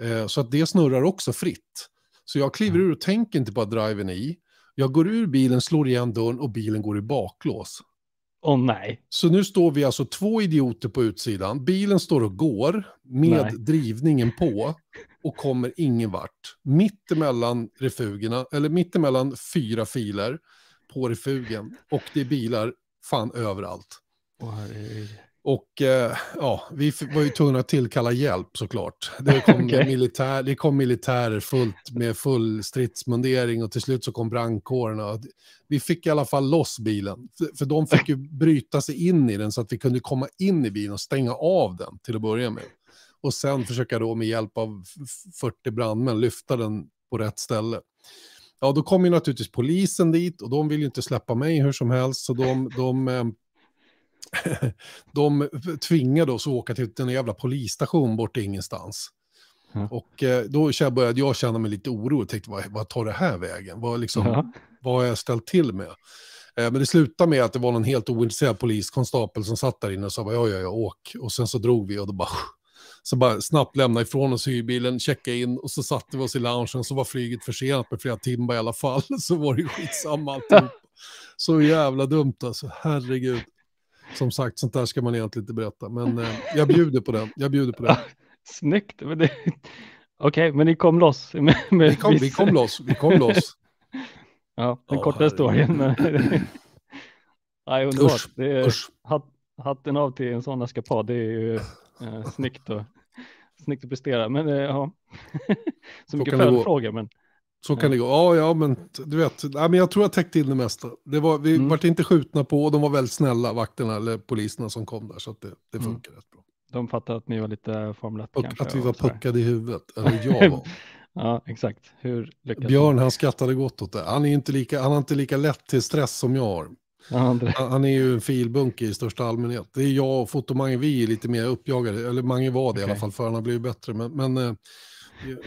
Eh, så att det snurrar också fritt. Så jag kliver mm. ur och tänker inte på att driven är i. Jag går ur bilen, slår igen dörren och bilen går i baklås oh, nej. Så nu står vi alltså två idioter på utsidan. Bilen står och går med nej. drivningen på och kommer ingen vart. Mitt emellan refugerna, eller mitt emellan fyra filer på refugen och det är bilar fan överallt. Oh, och eh, ja, vi var ju tvungna att tillkalla hjälp såklart. Det kom, okay. militär, det kom militärer fullt med full stridsmundering och till slut så kom brandkåren. Vi fick i alla fall loss bilen, för, de fick ju bryta sig in i den så att vi kunde komma in i bilen och stänga av den till att börja med. Och sen försöka då med hjälp av 40 brandmän lyfta den på rätt ställe. Ja, då kom ju naturligtvis polisen dit och de vill ju inte släppa mig hur som helst, så de, de eh, de tvingade oss att åka till en jävla polisstation bort ingenstans. Mm. Och eh, då började jag känna mig lite orolig. och tänkte, vad, vad tar det här vägen? Vad, liksom, mm. vad har jag ställt till med? Eh, men det slutade med att det var någon helt ointresserad poliskonstapel som satt där inne och sa, ja, ja, ja, åk. Och sen så drog vi och då bara, så bara snabbt lämna ifrån oss hyrbilen, checka in och så satte vi oss i loungen. Så var flyget försenat med flera timmar i alla fall. Så var det skitsamma alltihop. Så jävla dumt alltså, herregud som sagt, sånt där ska man egentligen inte berätta. Men eh, jag bjuder på den. Jag bjuder på den. Snyggt. Men det... Okej, men ni kom loss. Med, med vi, kom, viss... vi kom loss. Vi kom loss. ja, den oh, korta historien. Nej, underbart. Usch, det är, hatten av till en sån eskapad. Det är ju eh, snyggt, och, snyggt att prestera. Men eh, ja, så, mycket följdfrågor. Så kan det gå. Ja, ja, men du vet. Ja, men jag tror jag täckte in det mesta. Det var, vi mm. vart inte skjutna på och de var väldigt snälla, vakterna eller poliserna som kom där. Så att det, det mm. funkar mm. rätt bra. De fattade att ni var lite Formel 1 kanske. Att vi var puckade i huvudet. Eller jag var. ja, exakt. Hur Björn, han skrattade gott åt det. Han, är inte lika, han har inte lika lätt till stress som jag har. Han, är ju en filbunke i största allmänhet. Det är jag och fotomange, vi är lite mer uppjagade. Eller Mange var det okay. i alla fall, för han har blivit bättre. Men, men eh,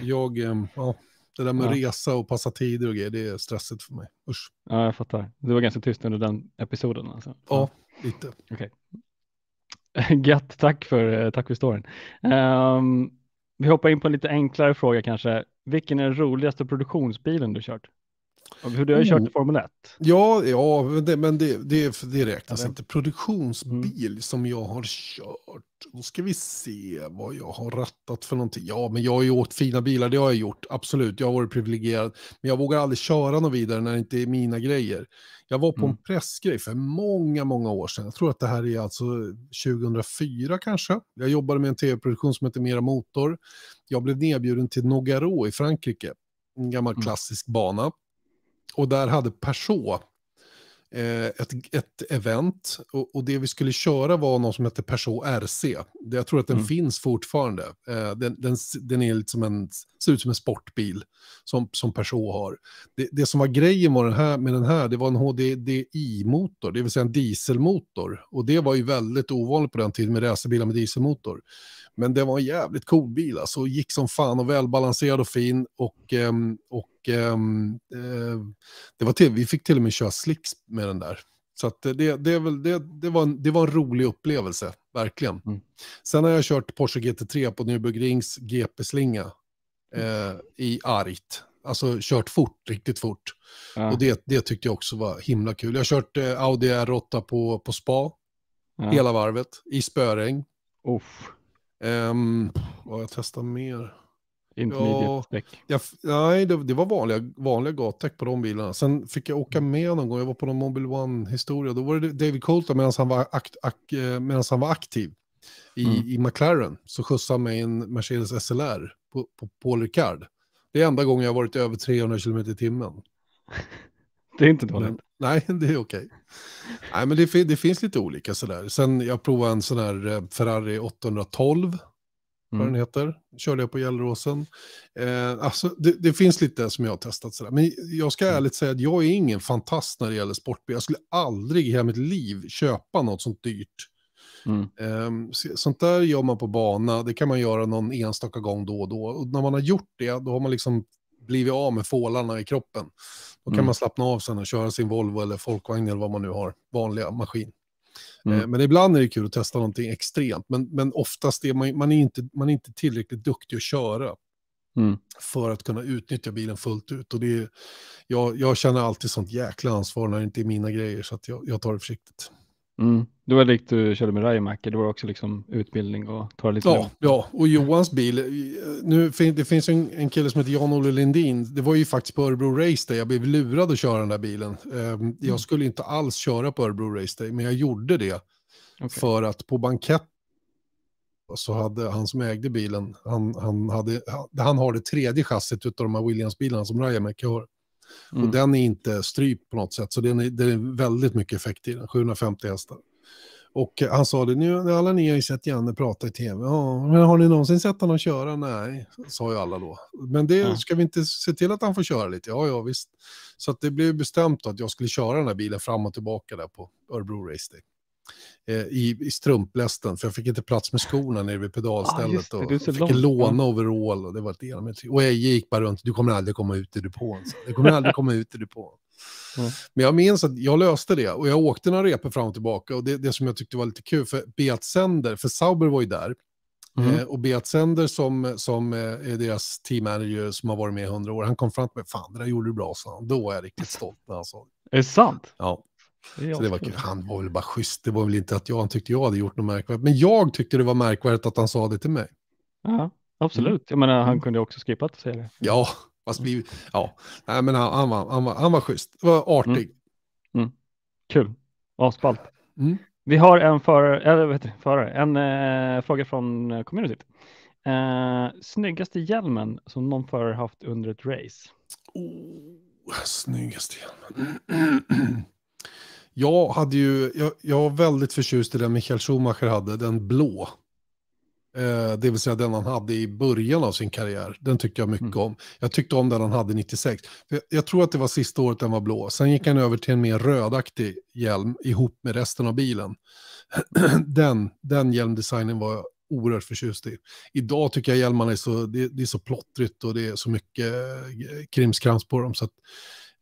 jag, eh, ja, det där med ja. resa och passa tider och grejer, det är stressigt för mig. Usch. Ja, jag fattar. Du var ganska tyst under den episoden alltså? Ja, lite. Okej. Okay. Gött, tack för, eh, tack för storyn. Um, vi hoppar in på en lite enklare fråga kanske. Vilken är den roligaste produktionsbilen du kört? Hur du har kört i mm. Formel 1? Ja, ja men det, men det, det, det räknas alltså. inte. Produktionsbil mm. som jag har kört. Då ska vi se vad jag har rattat för någonting. Ja, men jag har ju åkt fina bilar, det har jag gjort. Absolut, jag har varit privilegierad. Men jag vågar aldrig köra något vidare när det inte är mina grejer. Jag var på mm. en pressgrej för många, många år sedan. Jag tror att det här är alltså 2004 kanske. Jag jobbade med en tv-produktion som heter Mera Motor. Jag blev nedbjuden till Nogaro i Frankrike. En gammal mm. klassisk bana och där hade Peugeot eh, ett, ett event och, och, det vi skulle köra var någon som hette Peugeot RC. Jag tror att den mm. finns fortfarande. Eh, den, den, den, är liksom en, ser ut som en sportbil som, som Peugeot har. Det, det som var grejen med den här, med den här det var en HDDI-motor, det vill säga en dieselmotor. Och det var ju väldigt ovanligt på den tiden med racerbilar med dieselmotor. Men det var en jävligt cool bil, alltså gick som fan och välbalanserad och fin och, ehm, och och ehm, eh, det var till, vi fick till och med köra slicks med den där. Så det, det, det, det, var en, det var en rolig upplevelse, verkligen. Mm. Sen har jag kört Porsche GT3 på Nürburgrings GP-slinga eh, i argt. Alltså kört fort, riktigt fort. Ja. Och det, det tyckte jag också var himla kul. Jag har kört eh, Audi R8 på, på spa ja. hela varvet i spöregn. Um, vad har jag testat mer? intermediate ja, jag, nej, det, det, var vanliga, vanliga gattäck på de bilarna. Sen fick jag åka med någon gång, jag var på någon Mobil One-historia. Då var det David Colton medan han var, ak, eh, han var aktiv i, mm. i McLaren. Så skjutsade han mig en Mercedes SLR på, på Paul Ricard. Det är enda gången jag har varit över 300 km i timmen. Det är inte dåligt. Men, nej, det är okej. Nej, men det, det, finns lite olika sådär. Sen jag provade en sån här eh, Ferrari 812 vad den mm. heter. Körde jag på Gelleråsen. Eh, alltså, det, det, finns lite som jag har testat sådär. Men jag ska mm. ärligt säga att jag är ingen fantast när det gäller sportbil. Jag skulle aldrig i hela mitt liv köpa något sånt dyrt. Mm. Ehm, sånt där gör man på bana, det kan man göra någon enstaka gång då och då. Och när man har gjort det, då har man liksom blivit av med fålarna i kroppen. Då kan mm. man slappna av sen och köra sin Volvo eller folkvagn eller vad man nu har, vanliga maskin. Eh, mm. Men ibland är det kul att testa någonting extremt, men, men oftast är man, man, är inte, man är inte tillräckligt duktig att köra mm. för att kunna utnyttja bilen fullt ut. Och det är, jag, jag känner alltid sånt jäkla ansvar när det inte är mina grejer, så jag, jag tar det försiktigt. Mm. Det var likt du körde med Rajomäki, det var också liksom utbildning och ta lite Ja, lugnt. ja, och Johans bil. Nu, det finns en, en kille som heter Jan-Olle Lindin. Det var ju faktiskt på Örebro Race Day jag blev lurad att köra den där bilen. Ehm, jag mm. skulle inte alls köra på Örebro Race Day, men jag gjorde det. Okay. För att på bankett så hade han som ägde bilen, han, han, hade, han, han har det tredje chassit av de här Williams-bilarna som Rajamäki har. Mm. Och den är inte strypt på något sätt, så det är, det är väldigt mycket effekt i den, 750 hästar. Och han sa det, nu, alla ni har ju sett Janne prata i tv. Ja, men har ni någonsin sett honom köra? Nej, sa ju alla då. Men det ja. ska vi inte se till att han får köra lite? Ja, ja, visst. Så det blev bestämt att jag skulle köra den här bilen fram och tillbaka där på Örebro Race Day. Eh, i, i strumplästen, för jag fick inte plats med skorna nere vid ah, pedalstället. Ah, det, och fick långt. långa overall och det var ett elände. Och jag gick bara runt, du kommer aldrig komma ut i depån. Så. Du kommer aldrig komma ut i depån. Mm. Men jag minns att jag löste det och jag åkte några repor fram och tillbaka och det, det som jag tyckte var lite kul, för Beat Sender, för Sauber var ju där, Mm. Eh, och Beat Sender som, som eh, är deras team manager som har varit med i hundra år, han kom fram till mig, fan det där gjorde du bra, så han. Då var jag riktigt stolt när han sa det. Är det sant? Ja. Så det var kul. Han var väl bara schysst. Det var väl inte att jag tyckte jag hade gjort något märkvärdigt. Men jag tyckte det var märkvärdigt att han sa det till mig. Ja, absolut. Mm. Jag menar, han mm. kunde också skippa att säga det. Ja, fast vi... Ja, Nej, men han, han, var, han, var, han var schysst. Det var artig. Mm. Mm. Kul. Asballt. Mm. Vi har en, för, eller, vet du, förare, en eh, fråga från eh, communityt. Eh, snyggaste hjälmen som någon förare haft under ett race? Oh, snyggaste hjälmen. Jag hade ju, jag, jag var väldigt förtjust i den Michael Schumacher hade, den blå. Eh, det vill säga den han hade i början av sin karriär. Den tyckte jag mycket mm. om. Jag tyckte om den han hade 96. Jag, jag tror att det var sista året den var blå. Sen gick han över till en mer rödaktig hjälm ihop med resten av bilen. den, den hjälmdesignen var jag oerhört förtjust i. Idag tycker jag hjälmarna är så, det, det är så plottrigt och det är så mycket eh, krimskrams på dem. Så att,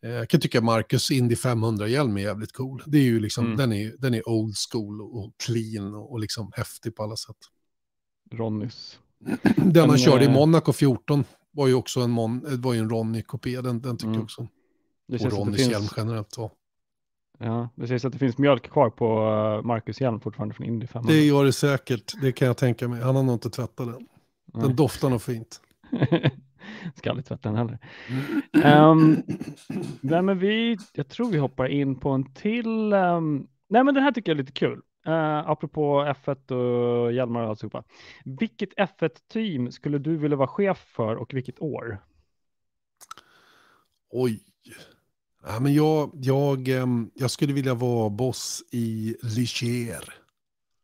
Eh, jag kan tycka Marcus Indy 500-hjälm är jävligt cool. Det är ju liksom, mm. den, är, den är old school och clean och, och liksom häftig på alla sätt. Ronnys. Den han körde i Monaco 14 var ju också en, Mon eh, var ju en Ronny-kopia, den, den tycker mm. jag också. Det och Ronnys finns... hjälm generellt. Ja. Ja, det sägs att det finns mjölk kvar på eh, Marcus hjälm fortfarande från Indy 500. Det gör det säkert, det kan jag tänka mig. Han har nog inte tvättat den. Den Nej. doftar nog fint. Ska aldrig tvätta den heller. Um, nej, men vi, jag tror vi hoppar in på en till. Um, nej, men den här tycker jag är lite kul. Uh, apropå F1 och Hjalmar och alltihopa. Vilket F1-team skulle du vilja vara chef för och vilket år? Oj. Ja, men jag, jag, ehm, jag skulle vilja vara boss i Ligier.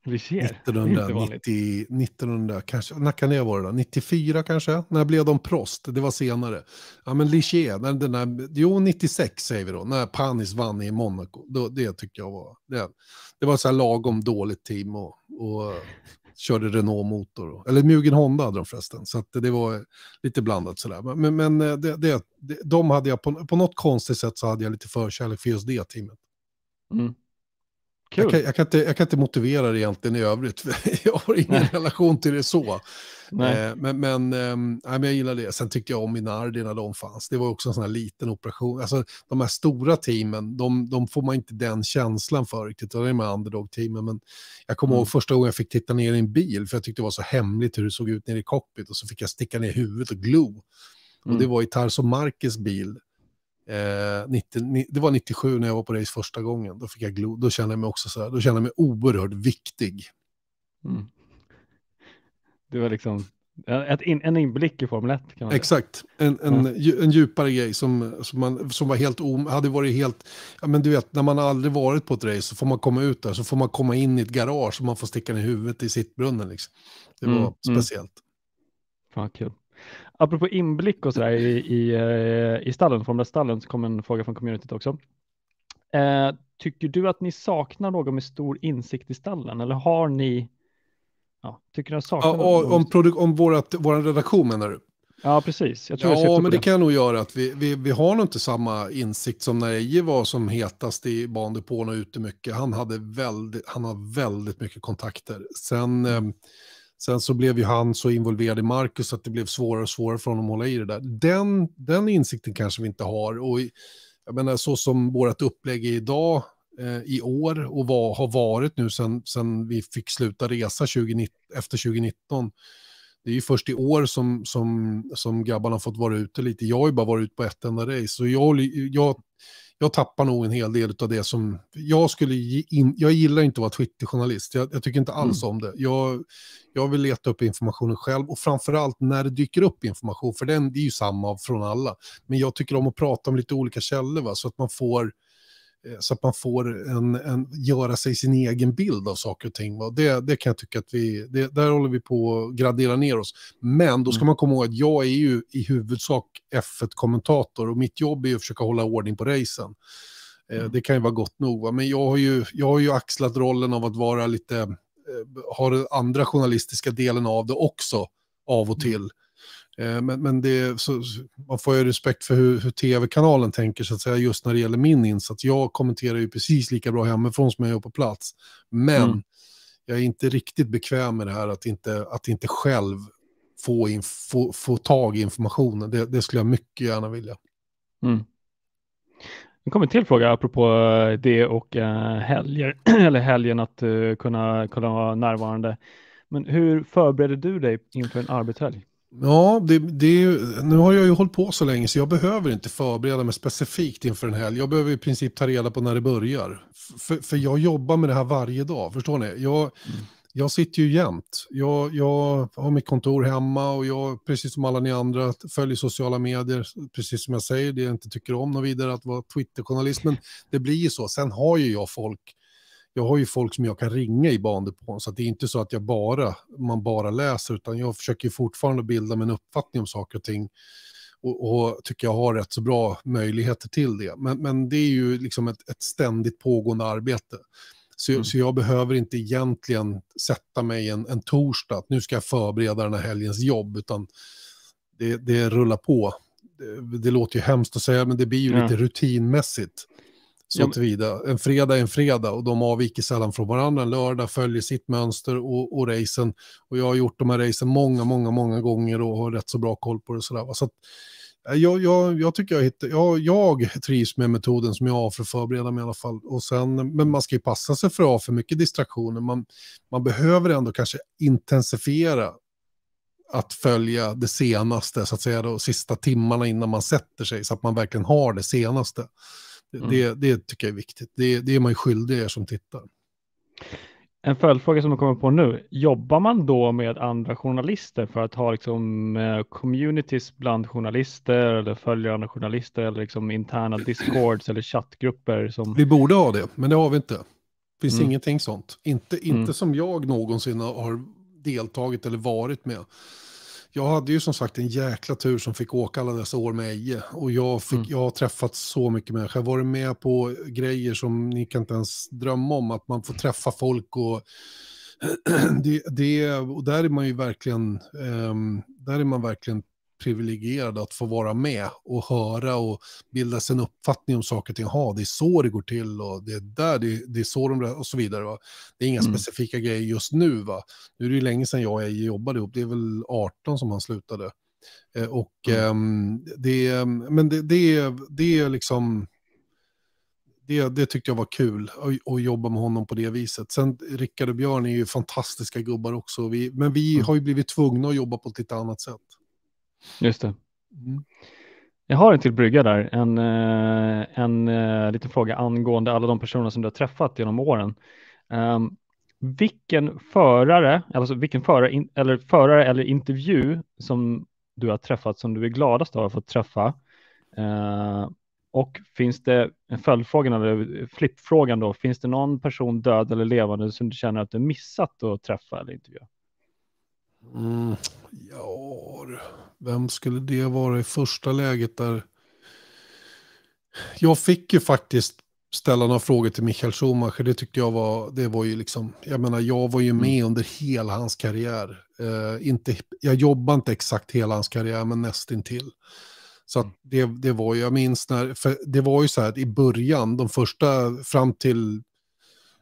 Vi ser. 1990, 1900 kanske, när kan det ha varit då? 94 kanske? När blev de prost? Det var senare. Ja men Lichier, den, den där, jo 96 säger vi då, när Panis vann i Monaco. Då, det tycker jag var, det, det var så här lagom dåligt team och, och körde Renault motor. Eller Mugen Honda hade de förresten, så det var lite blandat sådär. Men, men eh, det, det, de hade jag, på, på något konstigt sätt så hade jag lite förkärlek för just det teamet. Mm. Cool. Jag, kan, jag, kan inte, jag kan inte motivera det egentligen i övrigt. jag har ingen Nej. relation till det så. Eh, men, men, eh, men jag gillar det. Sen tyckte jag om Minardi när de fanns. Det var också en sån här liten operation. Alltså, de här stora teamen, de, de får man inte den känslan för riktigt. Det är de här underdog-teamen. Men jag kommer mm. ihåg första gången jag fick titta ner i en bil, för jag tyckte det var så hemligt hur det såg ut nere i cockpit. Och så fick jag sticka ner huvudet och glo. Mm. Och det mm. var i Tarso Marques bil 90, eh, det var 97 när jag var på race första gången. Då, fick jag glo, då kände jag mig också så här, då kände jag mig oerhört viktig. Mm. Det var liksom in, en inblick i Formel 1. Kan man Exakt, en, en, mm. en djupare grej som, som, man, som var helt om, hade varit helt, ja, men du vet när man aldrig varit på ett race så får man komma ut där, så får man komma in i ett garage och man får sticka ner huvudet i sittbrunnen. Liksom. Det mm, var mm. speciellt. Fan kul apropå inblick och sådär i, i, eh, i stallen, från där stallen så kom en fråga från communityt också. Eh, tycker du att ni saknar någon med stor insikt i stallen eller har ni? Ja, tycker ni saknar? Ja, någon om, produ- om vårat, våran redaktion menar du? Ja, precis. Jag tror ja, men det, det, kan nog göra att vi, vi, vi har nog inte samma insikt som när Eje var som hetast i bandepån och ute mycket. Han hade väldigt, han har väldigt mycket kontakter. Sen eh, Sen så blev ju han så involverad i Marcus att det blev svårare och svårare för honom att hålla i det där. Den, den insikten kanske vi inte har. Och jag menar, så som vårt upplägg är idag, eh, i år och var, har varit nu sen vi fick sluta resa 20, efter 2019, det är ju först i år som, som, som grabbarna fått vara ute lite. Jag har ju bara varit ute på ett enda race. Så jag, jag, jag tappar nog en hel del av det som, jag skulle, in, jag gillar inte att vara Twitterjournalist, jag, jag tycker inte alls mm. om det. Jag, jag vill leta upp informationen själv och framförallt när det dyker upp information, för den är ju samma från alla. Men jag tycker om att prata om lite olika källor va? så att man får Eh, så att man får en, en, göra sig sin egen bild av saker och ting. Det, det kan jag tycka att vi, det, där håller vi på att gradera ner oss. Men då ska mm. man komma ihåg att jag är ju i huvudsak F1-kommentator och mitt jobb är ju att försöka hålla ordning på racen. Eh, mm. Det kan ju vara gott nog, va? men jag har, ju, jag har ju axlat rollen av att vara lite, eh, har den andra journalistiska delen av det också av och mm. till. Eh, men, men det, så, man får ju respekt för hur, hur tv-kanalen tänker, så att säga, just när det gäller min insats. Jag kommenterar ju precis lika bra hemifrån som jag gör på plats. Men mm. jag är inte riktigt bekväm med det här att inte, att inte själv få, in, få, få tag i informationen. Det, det skulle jag mycket gärna vilja. Mm. Nu kommer en till fråga apropå eh, det och eh, helger, eller helgen att kunna, kunna vara närvarande. Men hur förbereder du dig inför en arbetshelg? Ja, det, det, nu har jag ju hållit på så länge så jag behöver inte förbereda mig specifikt inför en helg. Jag behöver i princip ta reda på när det börjar. För, för jag jobbar med det här varje dag, förstår ni? Jag, mm. jag sitter ju jämt. Jag, jag har mitt kontor hemma och jag, precis som alla ni andra, följer sociala medier. Precis som jag säger, det jag inte tycker om något vidare att vara Twitterjournalist. Men det blir ju så. Sen har ju jag folk jag har ju folk som jag kan ringa i bandepån, så det är inte så att jag bara, man bara läser, utan jag försöker fortfarande bilda mig en uppfattning om saker och ting och, och tycker jag har rätt så bra möjligheter till det. Men, men det är ju liksom ett, ett ständigt pågående arbete. Så, mm. så, jag behöver inte egentligen sätta mig en, en torsdag, att nu ska jag förbereda den här helgens jobb, utan det, det rullar på. Det, det, låter ju hemskt att säga, men det blir ju ja. lite rutinmässigt. Så tillvida. En fredag är en fredag och de avviker sällan från varandra. En lördag följer sitt mönster och, och racen. Och jag har gjort de här racen många, många, många gånger och har rätt så bra koll på det. Och sådär. Så att, eh, jag, jag, jag, tycker jag, hittar, jag, jag trivs med metoden som jag har för att förbereda mig i alla fall. Och sen, men man ska ju passa sig för att ha för mycket distraktioner. Man, man behöver ändå kanske intensifiera att följa det senaste, så att säga, de sista timmarna innan man sätter sig, så att man verkligen har det senaste. Mm. Det, det tycker jag är viktigt. Det, det är man ju skyldig er som tittar. En följdfråga som jag kommer på nu. Jobbar man då med andra journalister för att ha liksom eh, communities bland journalister eller följer andra journalister eller liksom interna discords eller chattgrupper? Som... Vi borde ha det, men det har vi inte. Det finns mm. ingenting sånt. Inte, inte mm. som jag någonsin har deltagit eller varit med jag hade ju som sagt en jäkla tur som fick åka alla dessa år med Eje. Och jag, fick, mm. jag har träffat så mycket människor. Jag har varit med på grejer som ni kan inte ens drömma om. Att man får träffa folk och det, det, och där är man ju verkligen, um, där är man verkligen privilegierad att få vara med och höra och bilda sig en uppfattning om saker och ting. Ha, det är så det går till och det är där det, det är så de och så vidare. Va? Det är inga mm. specifika grejer just nu. Va? Nu är det ju länge sedan jag och jag jobbade ihop. Det är väl 18 som han slutade. Eh, och mm. eh, det, men det, det, det är liksom... Det, det, tyckte jag var kul att jobba med honom på det viset. Sen Rickard och Björn är ju fantastiska gubbar också, vi, men vi mm. har ju blivit tvungna att jobba på ett lite annat sätt. Just det. Mm. Jag har en till brygga där, en, eh, en, eh, liten fråga angående alla de personer som du har träffat genom åren. Um, vilken förare, alltså vilken förare, in, eller förare eller intervju som du har träffat som du är gladast av att få träffa? Uh, och finns det, en följdfråga, eller flippfrågan då, finns det någon person död eller levande som du känner att du missat att träffa eller intervjua? Mm, ja, vem skulle det vara i första läget där? Jag fick ju faktiskt ställa några frågor till Michael Schumacher. Det tyckte jag var, det var ju liksom, jag menar jag var ju mm. med under hela hans karriär. Eh, inte, jag jobbade inte exakt hela hans karriär, men nästintill. Så det, det var ju, jag minns när, för det var ju så här i början, de första fram till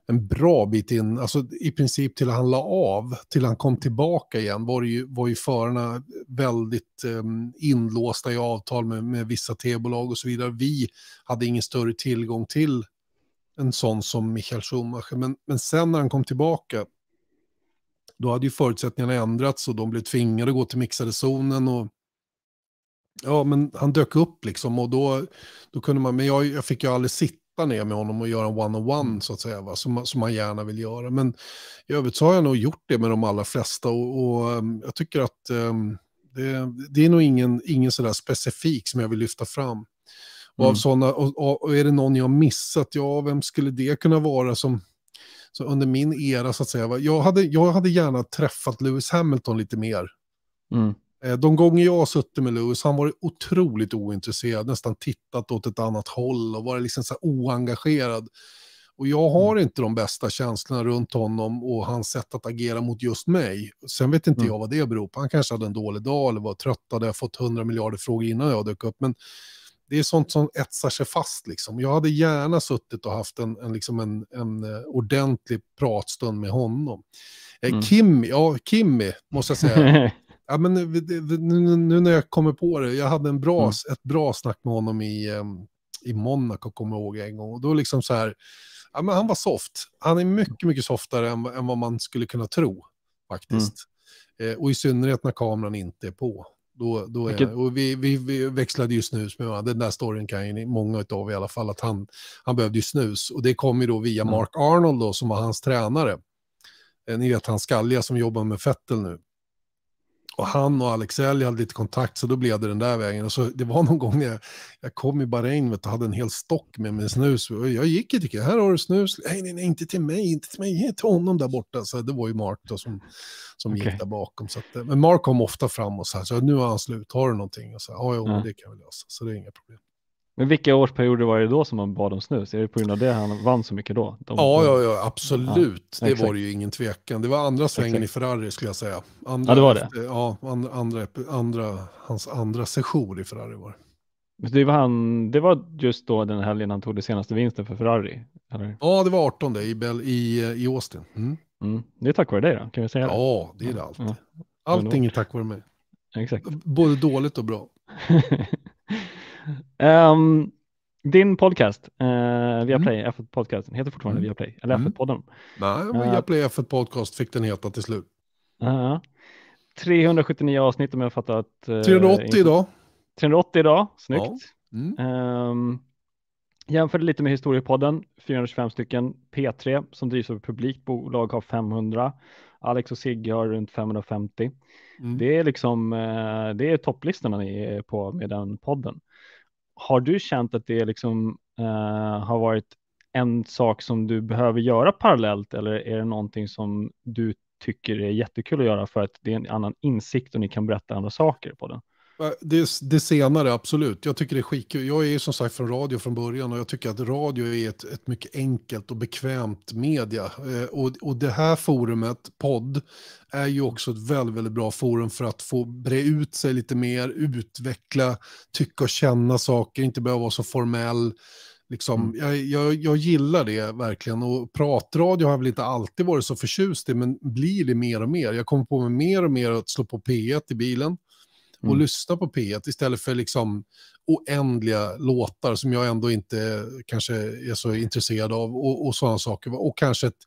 en bra bit in, alltså i princip till han la av, till han kom tillbaka igen, var ju, var ju förarna väldigt um, inlåsta i avtal med, med vissa tebolag och så vidare. Vi hade ingen större tillgång till en sån som Michael Schumacher, men, men sen när han kom tillbaka, då hade ju förutsättningarna ändrats och de blev tvingade att gå till mixade zonen och ja, men han dök upp liksom och då, då kunde man, men jag, jag fick ju aldrig sitta sätta ner med honom och göra en one-on-one mm. så att säga, va? Som, som man gärna vill göra. Men i övrigt så har jag nog gjort det med de allra flesta och, och ehm, jag tycker att um, det, det, är nog ingen, ingen sådär specifik som jag vill lyfta fram. Och, av mm. såna, och, och är det någon jag har missat, ja, vem skulle det kunna vara som så under min era så att säga. Jag hade, jag hade gärna träffat Lewis Hamilton lite mer. Mm. Eh, de gånger jag har suttit med Lewis, han varit otroligt ointresserad, nästan tittat åt ett annat håll och varit liksom så oengagerad. Och jag har mm. inte de bästa känslorna runt honom och hans sätt att agera mot just mig. Sen vet inte mm. jag vad det beror på. Han kanske hade en dålig dag eller var trött och hade fått 100 miljarder frågor innan jag dök upp. Men det är sånt som etsar sig fast. Liksom. Jag hade gärna suttit och haft en, en, liksom en, en eh, ordentlig pratstund med honom. Eh, mm. Kim, ja, Kimmy måste jag säga. Ja, men nu, nu, när jag kommer på det, jag hade en bra, mm. ett bra snack med honom i, i Monaco, kommer jag ihåg en gång. Och då liksom så här, ja, men han var soft. Han är mycket, mycket softare än, än vad man skulle kunna tro faktiskt. Mm. Eh, och i synnerhet när kameran inte är på. Då, då är, och vi, vi, vi, växlade ju snus med varandra. Den där storyn kan ju många av i alla fall, att han, han behövde ju snus. Och det kom ju då via mm. Mark Arnold då, som var hans tränare. Eh, ni vet han skalliga som jobbar med Fettel nu och han och Alex Alexell hade lite kontakt så då blev det den där vägen. Och så, det var någon gång när jag, jag kom i Bahrain och hade en hel stock med mig snus. Och jag gick och tyckte, här har du snus. Nej, nej, nej, inte till mig, inte till mig, ge till honom där borta. Så det var ju Mark då som, som okay. gick där bakom. Så att, eh, men Mark kom ofta fram och så här, så nu har han slut, har du någonting? Och så här, ja, jo, mm. det kan vi lösa, så det är inga problem. Men vilka årsperioder var det då som man bad om snus? Är det på grund av det han vann så mycket då? De... Ja, ja, ja, absolut. Ja, det exakt. var det ju ingen tvekan. Det var andra svängen exakt. i Ferrari skulle jag säga. Andra, ja, det var det. Ja, andra, andra, andra, hans andra session i Ferrari var det. Var han, det var just då den helgen han tog det senaste vinsten för Ferrari? Eller? Ja, det var 18 i, i, i Austin. Mm. Mm. Det är tack vare dig då, kan vi säga det? Ja, det är det alltid. Allting är tack vare mig. Exakt. Både dåligt och bra. Um, din podcast, eh, Viaplay, mm. F1-podcasten, heter fortfarande mm. Viaplay, eller mm. F1-podden. Nej, eh, Viaplay uh, F1-podcast fick den heta till slut. Uh, 379 avsnitt om jag fattat. Uh, 380 in... idag. 380 idag, snyggt. Ja. Mm. Um, jämförde lite med historiepodden, 425 stycken. P3 som drivs av ett publikt bolag har 500. Alex och Sigge har runt 550. Mm. Det är liksom, eh, det är topplistorna ni är på med den podden har du känt att det liksom, eh, har varit en sak som du behöver göra parallellt eller är det någonting som du tycker är jättekul att göra för att det är en annan insikt och ni kan berätta andra saker på den? Eh, det, det senare, absolut. Jag tycker det är skitkul. Jag är ju som sagt från radio från början och jag tycker att radio är ett, ett mycket enkelt och bekvämt media. Eh, och, och det här forumet, podd, är ju också ett väldigt, väldigt bra forum för att få bre ut sig lite mer, utveckla, tycka och känna saker, inte behöva vara så formell. Liksom, mm. jag, jag, jag, gillar det verkligen och pratradio har jag väl inte alltid varit så förtjust i men blir det mer och mer. Jag kommer på mig mer och mer att slå på P1 i bilen och mm. lyssna på P1 istället för liksom oändliga låtar som jag ändå inte kanske är så intresserad av och, och sådana saker. Och kanske ett,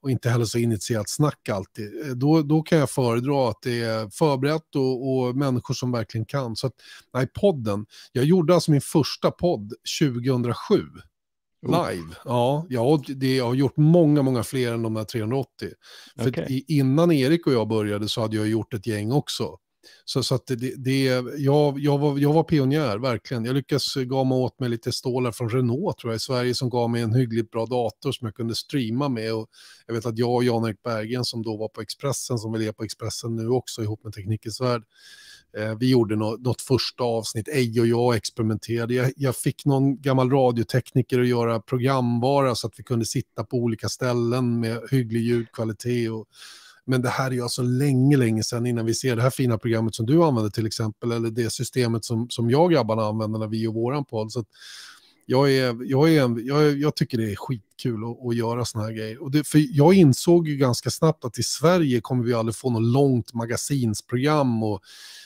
och inte heller så initierat snack alltid. Eh, då, då kan jag föredra att det är förberett och, och människor som verkligen kan. Så att, nej, podden. Jag gjorde alltså min första podd 2007. Live? Oh. Ja, jag, det, jag har gjort många, många fler än de där 380. För okay. innan Erik och jag började så hade jag gjort ett gäng också. Så, så att det, det, jag, jag, var, jag var pionjär, verkligen. Jag lyckades gama åt mig lite stålar från Renault tror jag i Sverige som gav mig en hyggligt bra dator som jag kunde streama med. Och jag vet att jag och Jan-Erik Bergen som då var på Expressen, som väl är på Expressen nu också ihop med Teknikens Värld, eh, vi gjorde något, något första avsnitt, Ej och jag experimenterade. Jag, jag, fick någon gammal radiotekniker att göra programvara så att vi kunde sitta på olika ställen med hygglig ljudkvalitet. Och, men det här är ju alltså länge, länge sedan innan vi ser det här fina programmet som du använder till exempel, eller det systemet som, som jag och grabbarna använder när vi gör våran podd. Så jag, är, jag, är en, jag, är, jag tycker det är skitkul att, att göra sådana här grejer. Och det, för jag insåg ju ganska snabbt att i Sverige kommer vi aldrig få något långt magasinsprogram och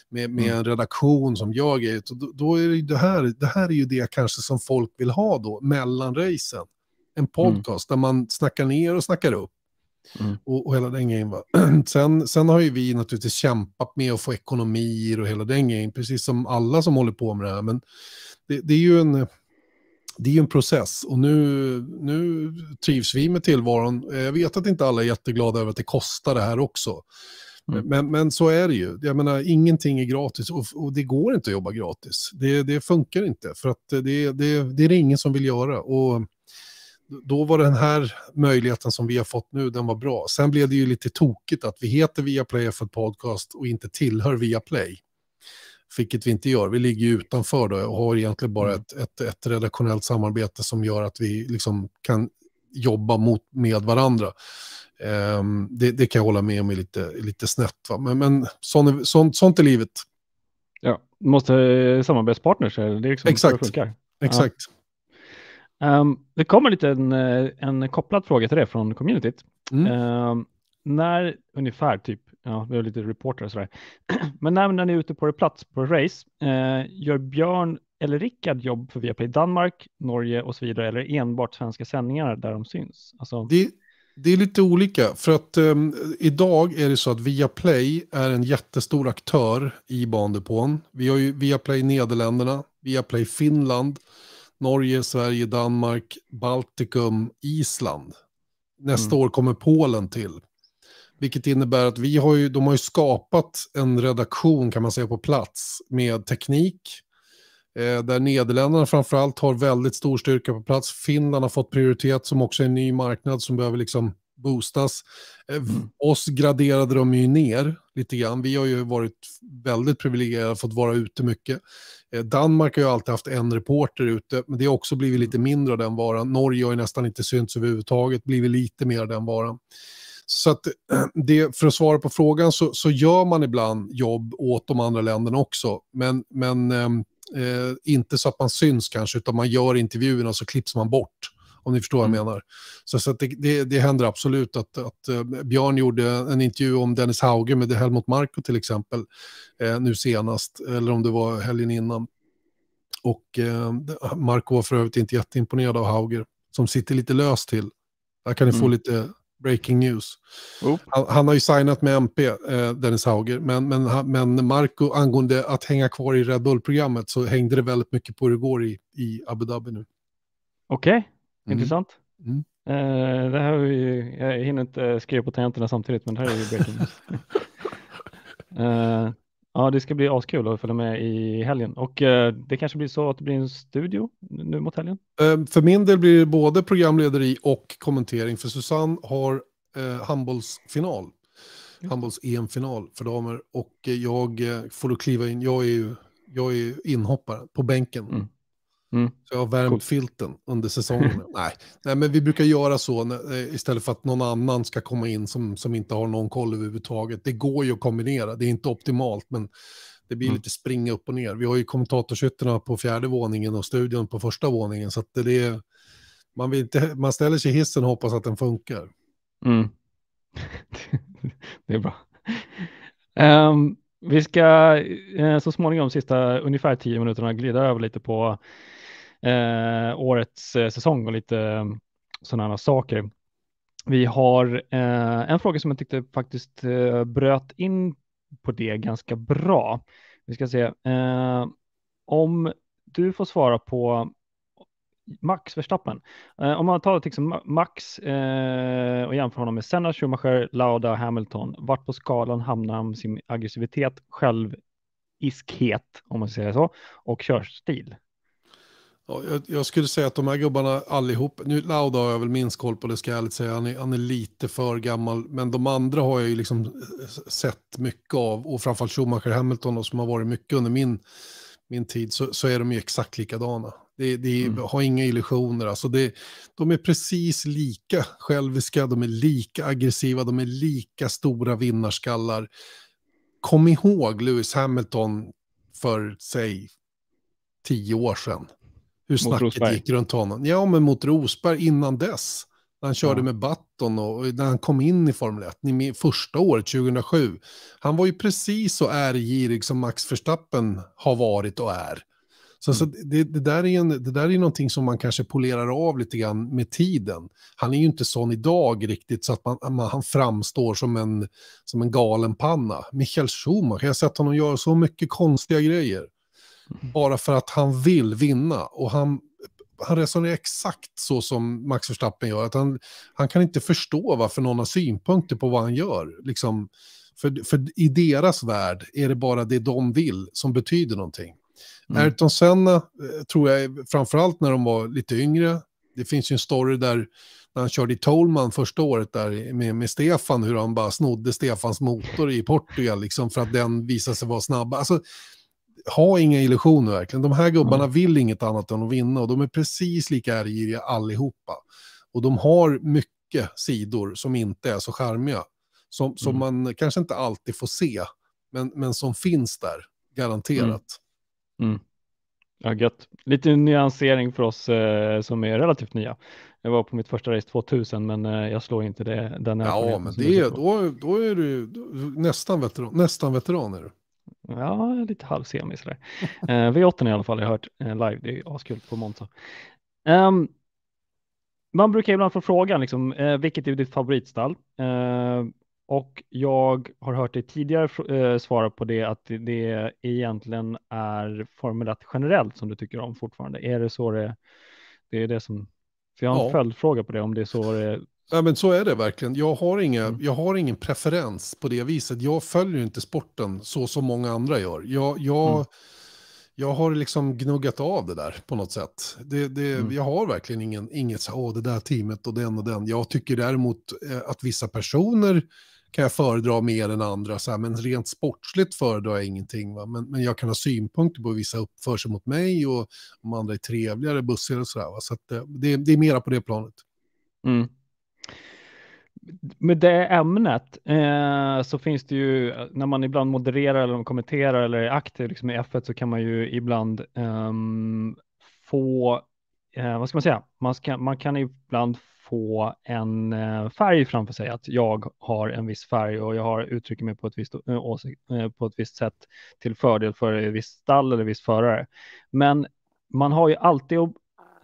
med, med mm. en redaktion som jag är. Då, då är det, det, här, det här är ju det kanske som folk vill ha då, mellan racen. En mm. podcast mm. där man snackar ner och snackar upp. Mm. Och, och, hela den grejen. sen, sen har ju vi naturligtvis kämpat med att få ekonomier och hela den grejen, precis som alla som håller på med det här. Men det, det är ju en, det är en process och nu, nu trivs vi med tillvaron. Eh, jag vet att inte alla är jätteglada över att det kostar det här också. Mm. Men, men så är det ju. Jag menar, ingenting är gratis och, och det går inte att jobba gratis. Det, det funkar inte för att det, det, det är det ingen som vill göra. Och då var den här möjligheten som vi har fått nu, den var bra. Sen blev det ju lite tokigt att vi heter Viaplay för podcast och inte tillhör Viaplay. Vilket vi inte gör. Vi ligger ju utanför då och har egentligen bara ett, ett, ett redaktionellt samarbete som gör att vi liksom kan jobba mot, med varandra. Um, det, det, kan jag hålla med om är lite, lite snett. Va? Men, men sånt, sånt, sånt är livet. Ja, måste samarbetspartners, det är liksom Exakt. Exakt. Ja. Um, det kommer lite en, eh, en kopplad fråga till det från communityt. Mm. Um, när ungefär typ, ja, vi har lite reportrar och sådär, men när, när ni är ute på er plats på race, eh, gör Björn eller Rickard jobb för Viaplay Danmark, Norge och så vidare, eller enbart svenska sändningar där de syns? Alltså... Det, det är lite olika, för att um, idag är det så att Viaplay är en jättestor aktör i bandepån. Vi har ju Viaplay Nederländerna, Viaplay Finland, Norge, Sverige, Danmark, Baltikum, Island. Nästa mm. år kommer Polen till. Vilket innebär att vi har ju, de har ju skapat en redaktion kan man säga på plats med teknik. Eh, där Nederländerna framförallt har väldigt stor styrka på plats. Finland har fått prioritet som också är en ny marknad som behöver liksom boostas. Eh, mm. Oss graderade de ju ner lite grann. Vi har ju varit väldigt privilegierade, och fått vara ute mycket. Eh, Danmark har ju alltid haft en reporter ute, men det har också blivit lite mm. mindre av den varan. Norge har ju nästan inte synts överhuvudtaget, blivit lite mer av den varan. Så att det, för att svara på frågan så, så, gör man ibland jobb åt de andra länderna också, men, men ehm, eh, inte så att man syns kanske, utan man gör intervjuerna och så klipps man bort om ni förstår mm. vad jag mm. menar. Så, så det, det, det, händer absolut att, att eh, Björn gjorde en intervju om Dennis Hauge med Helmut Marko till exempel eh, nu senast, eller om det var helgen innan. Och eh, Marko var för övrigt inte jätteimponerad av Hauger, som sitter lite löst till. Här kan ni mm. få lite breaking news. Oh. Han, han, har ju signat med MP, eh, Dennis Hauger, men, men, men Marco angående att hänga kvar i Red Bull-programmet så hängde det väldigt mycket på hur det går i, i Abu Dhabi nu. Okej. Okay. Mm. Intressant. Mm. Uh, det här är ju, jag hinner inte skriva på tangenterna samtidigt, men det här är ju breaking news. Eh, ja, det ska bli askul att följa med i helgen och uh, det kanske blir så att det blir en studio nu mot helgen. Ehm, för min del blir det både programlederi och kommentering, för Susanne har handbollsfinal. Mm. Handbolls-EM-final för damer och jag får då kliva in. Jag är ju jag är inhoppare på bänken. Mm. Mm. Så jag har värmt cool. filten under säsongen. Nej. Nej, men vi brukar göra så eh, istället för att någon annan ska komma in som, som inte har någon koll överhuvudtaget. Det går ju att kombinera, det är inte optimalt, men det blir mm. lite springa upp och ner. Vi har ju kommentatorshytterna på fjärde våningen och studion på första våningen, så det är, man, vill inte, man ställer sig i hissen och hoppas att den funkar. Mm. det är bra. Um, vi ska eh, så småningom, sista ungefär tio minuterna, glida över lite på eh, årets eh, säsong och lite eh, sådana saker. Vi har eh, en fråga som jag tyckte faktiskt eh, bröt in på det ganska bra. Vi ska se om du får svara på Max Verstappen. om man tar till Max eh, och jämför honom med Senna, Schumacher, Lauda, Hamilton. Vart på skalan hamnar han sin aggressivitet, själviskhet, om man säger så, och körstil? Ja, jag, jag, skulle säga att de här gubbarna allihop, nu Lauda har jag väl minst koll på det ska jag ärligt säga, han är, han är lite för gammal, men de andra har jag ju liksom eh, sett mycket av, och framförallt Schumacher Hamilton då, som har varit mycket under min, min tid, så, så är de ju exakt likadana. Det, det mm. har inga illusioner, alltså det, de är precis lika själviska, de är lika aggressiva, de är lika stora vinnarskallar. Kom ihåg Lewis Hamilton för, säg, tio år sedan hur snacket gick runt honom. Ja, men mot Rosberg innan dess. När han körde ja. med Batton och när han kom in i Formel 1, första året, 2007. Han var ju precis så ärgirig som Max Verstappen har varit och är. Så, mm. så det, det, där är en, det där är någonting som man kanske polerar av lite grann med tiden. Han är ju inte sån idag riktigt så att man, man, han framstår som en, som en galen panna. Michael Schumacher, jag har sett honom göra så mycket konstiga grejer. Bara för att han vill vinna. Och han, han resonerar exakt så som Max Verstappen gör. Att han, han kan inte förstå varför någon har synpunkter på vad han gör. Liksom, för, för i deras värld är det bara det de vill som betyder någonting. Mm. Ayrton Senna eh, tror jag, framförallt när de var lite yngre, det finns ju en story där när han körde i Tolman första året där med, med Stefan, hur han bara snodde Stefans motor i Portugal liksom för att den visade sig vara snabb. Alltså, ha inga illusioner verkligen. De här gubbarna mm. vill inget annat än att vinna och de är precis lika ärgiriga allihopa. Och de har mycket sidor som inte är så charmiga. Som, som mm. man kanske inte alltid får se, men, men som finns där, garanterat. Mm. mm. Ja, gött. Lite nyansering för oss eh, som är relativt nya. Jag var på mitt första race 2000, men eh, jag slår inte det. Den ja, men det då, då är du nästan veteran. Nästan veteran är du. Ja, lite halvsemi sådär. Eh, V8 i alla fall, jag har hört eh, live, det är askul på Monza. Um, man brukar ibland få frågan, liksom, eh, vilket är ditt favoritstall? Eh, och jag har hört dig tidigare eh, svara på det, att det egentligen är Formel 1 generellt som du tycker om fortfarande. Är det så det, det är det som, för jag har en ja. följdfråga på det, om det är så det Ja, men så är det verkligen. Jag har, inga, mm. jag har ingen preferens på det viset. Jag följer inte sporten så som många andra gör. Jag, jag, mm. jag har liksom gnuggat av det där på något sätt. Det, det, mm. Jag har verkligen ingen, inget så åh, det där teamet och den och den. Jag tycker däremot eh, att vissa personer kan jag föredra mer än andra, så här, men rent sportsligt föredrar jag ingenting. Va? Men, men jag kan ha synpunkter på vissa uppför sig mot mig och om andra är trevligare, bussigare och sådär. Så, där, va? så att, eh, det, det är mera på det planet. Mm med det ämnet eh, så finns det ju när man ibland modererar eller kommenterar eller är aktiv liksom i F1 så kan man ju ibland eh, få, eh, vad ska man säga, man, ska, man kan ibland få en eh, färg framför sig, att jag har en viss färg och jag har uttrycker mig på ett visst, eh, eh, på ett visst sätt till fördel för ett visst stall eller viss förare. Men man har ju alltid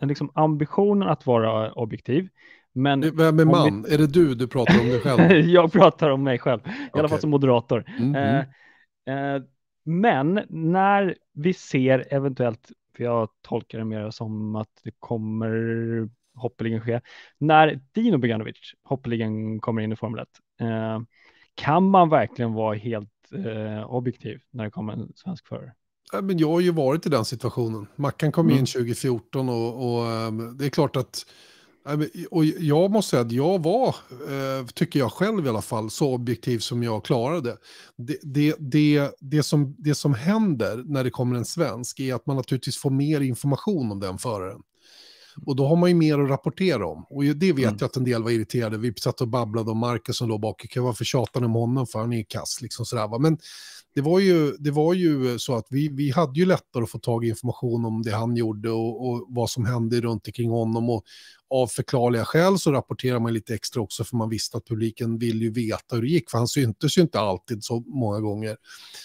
liksom ambitionen att vara objektiv, men Vem är man? Vi... Är det du du pratar om dig själv? jag pratar om mig själv, i alla fall som moderator. Mm -hmm. eh, eh, men när vi ser eventuellt, för jag tolkar det mer som att det kommer hoppeligen ske, när Dino Beganovic hoppeligen kommer in i Formel 1, eh, kan man verkligen vara helt eh, objektiv när det kommer en svensk förare? Men jag har ju varit i den situationen. Mackan kom mm. in 2014 och, och eh, det är klart att och jag måste säga att jag var, eh, tycker jag själv i alla fall, så objektiv som jag klarade. Det, det, det, det, som, det som händer när det kommer en svensk är att man naturligtvis får mer information om den föraren. Och då har man ju mer att rapportera om. Och det vet mm. jag att en del var irriterade. Vi satt och babblade om Marcus som låg bak. Kan varför tjatar ni om honom? För han är ju kass. Liksom sådär, Men det var ju, det var ju så att vi, vi hade ju lättare att få tag i information om det han gjorde och, och vad som hände runt omkring honom. Och av förklarliga skäl så rapporterar man lite extra också för man visste att publiken ville ju veta hur det gick, för han syntes ju inte alltid så många gånger.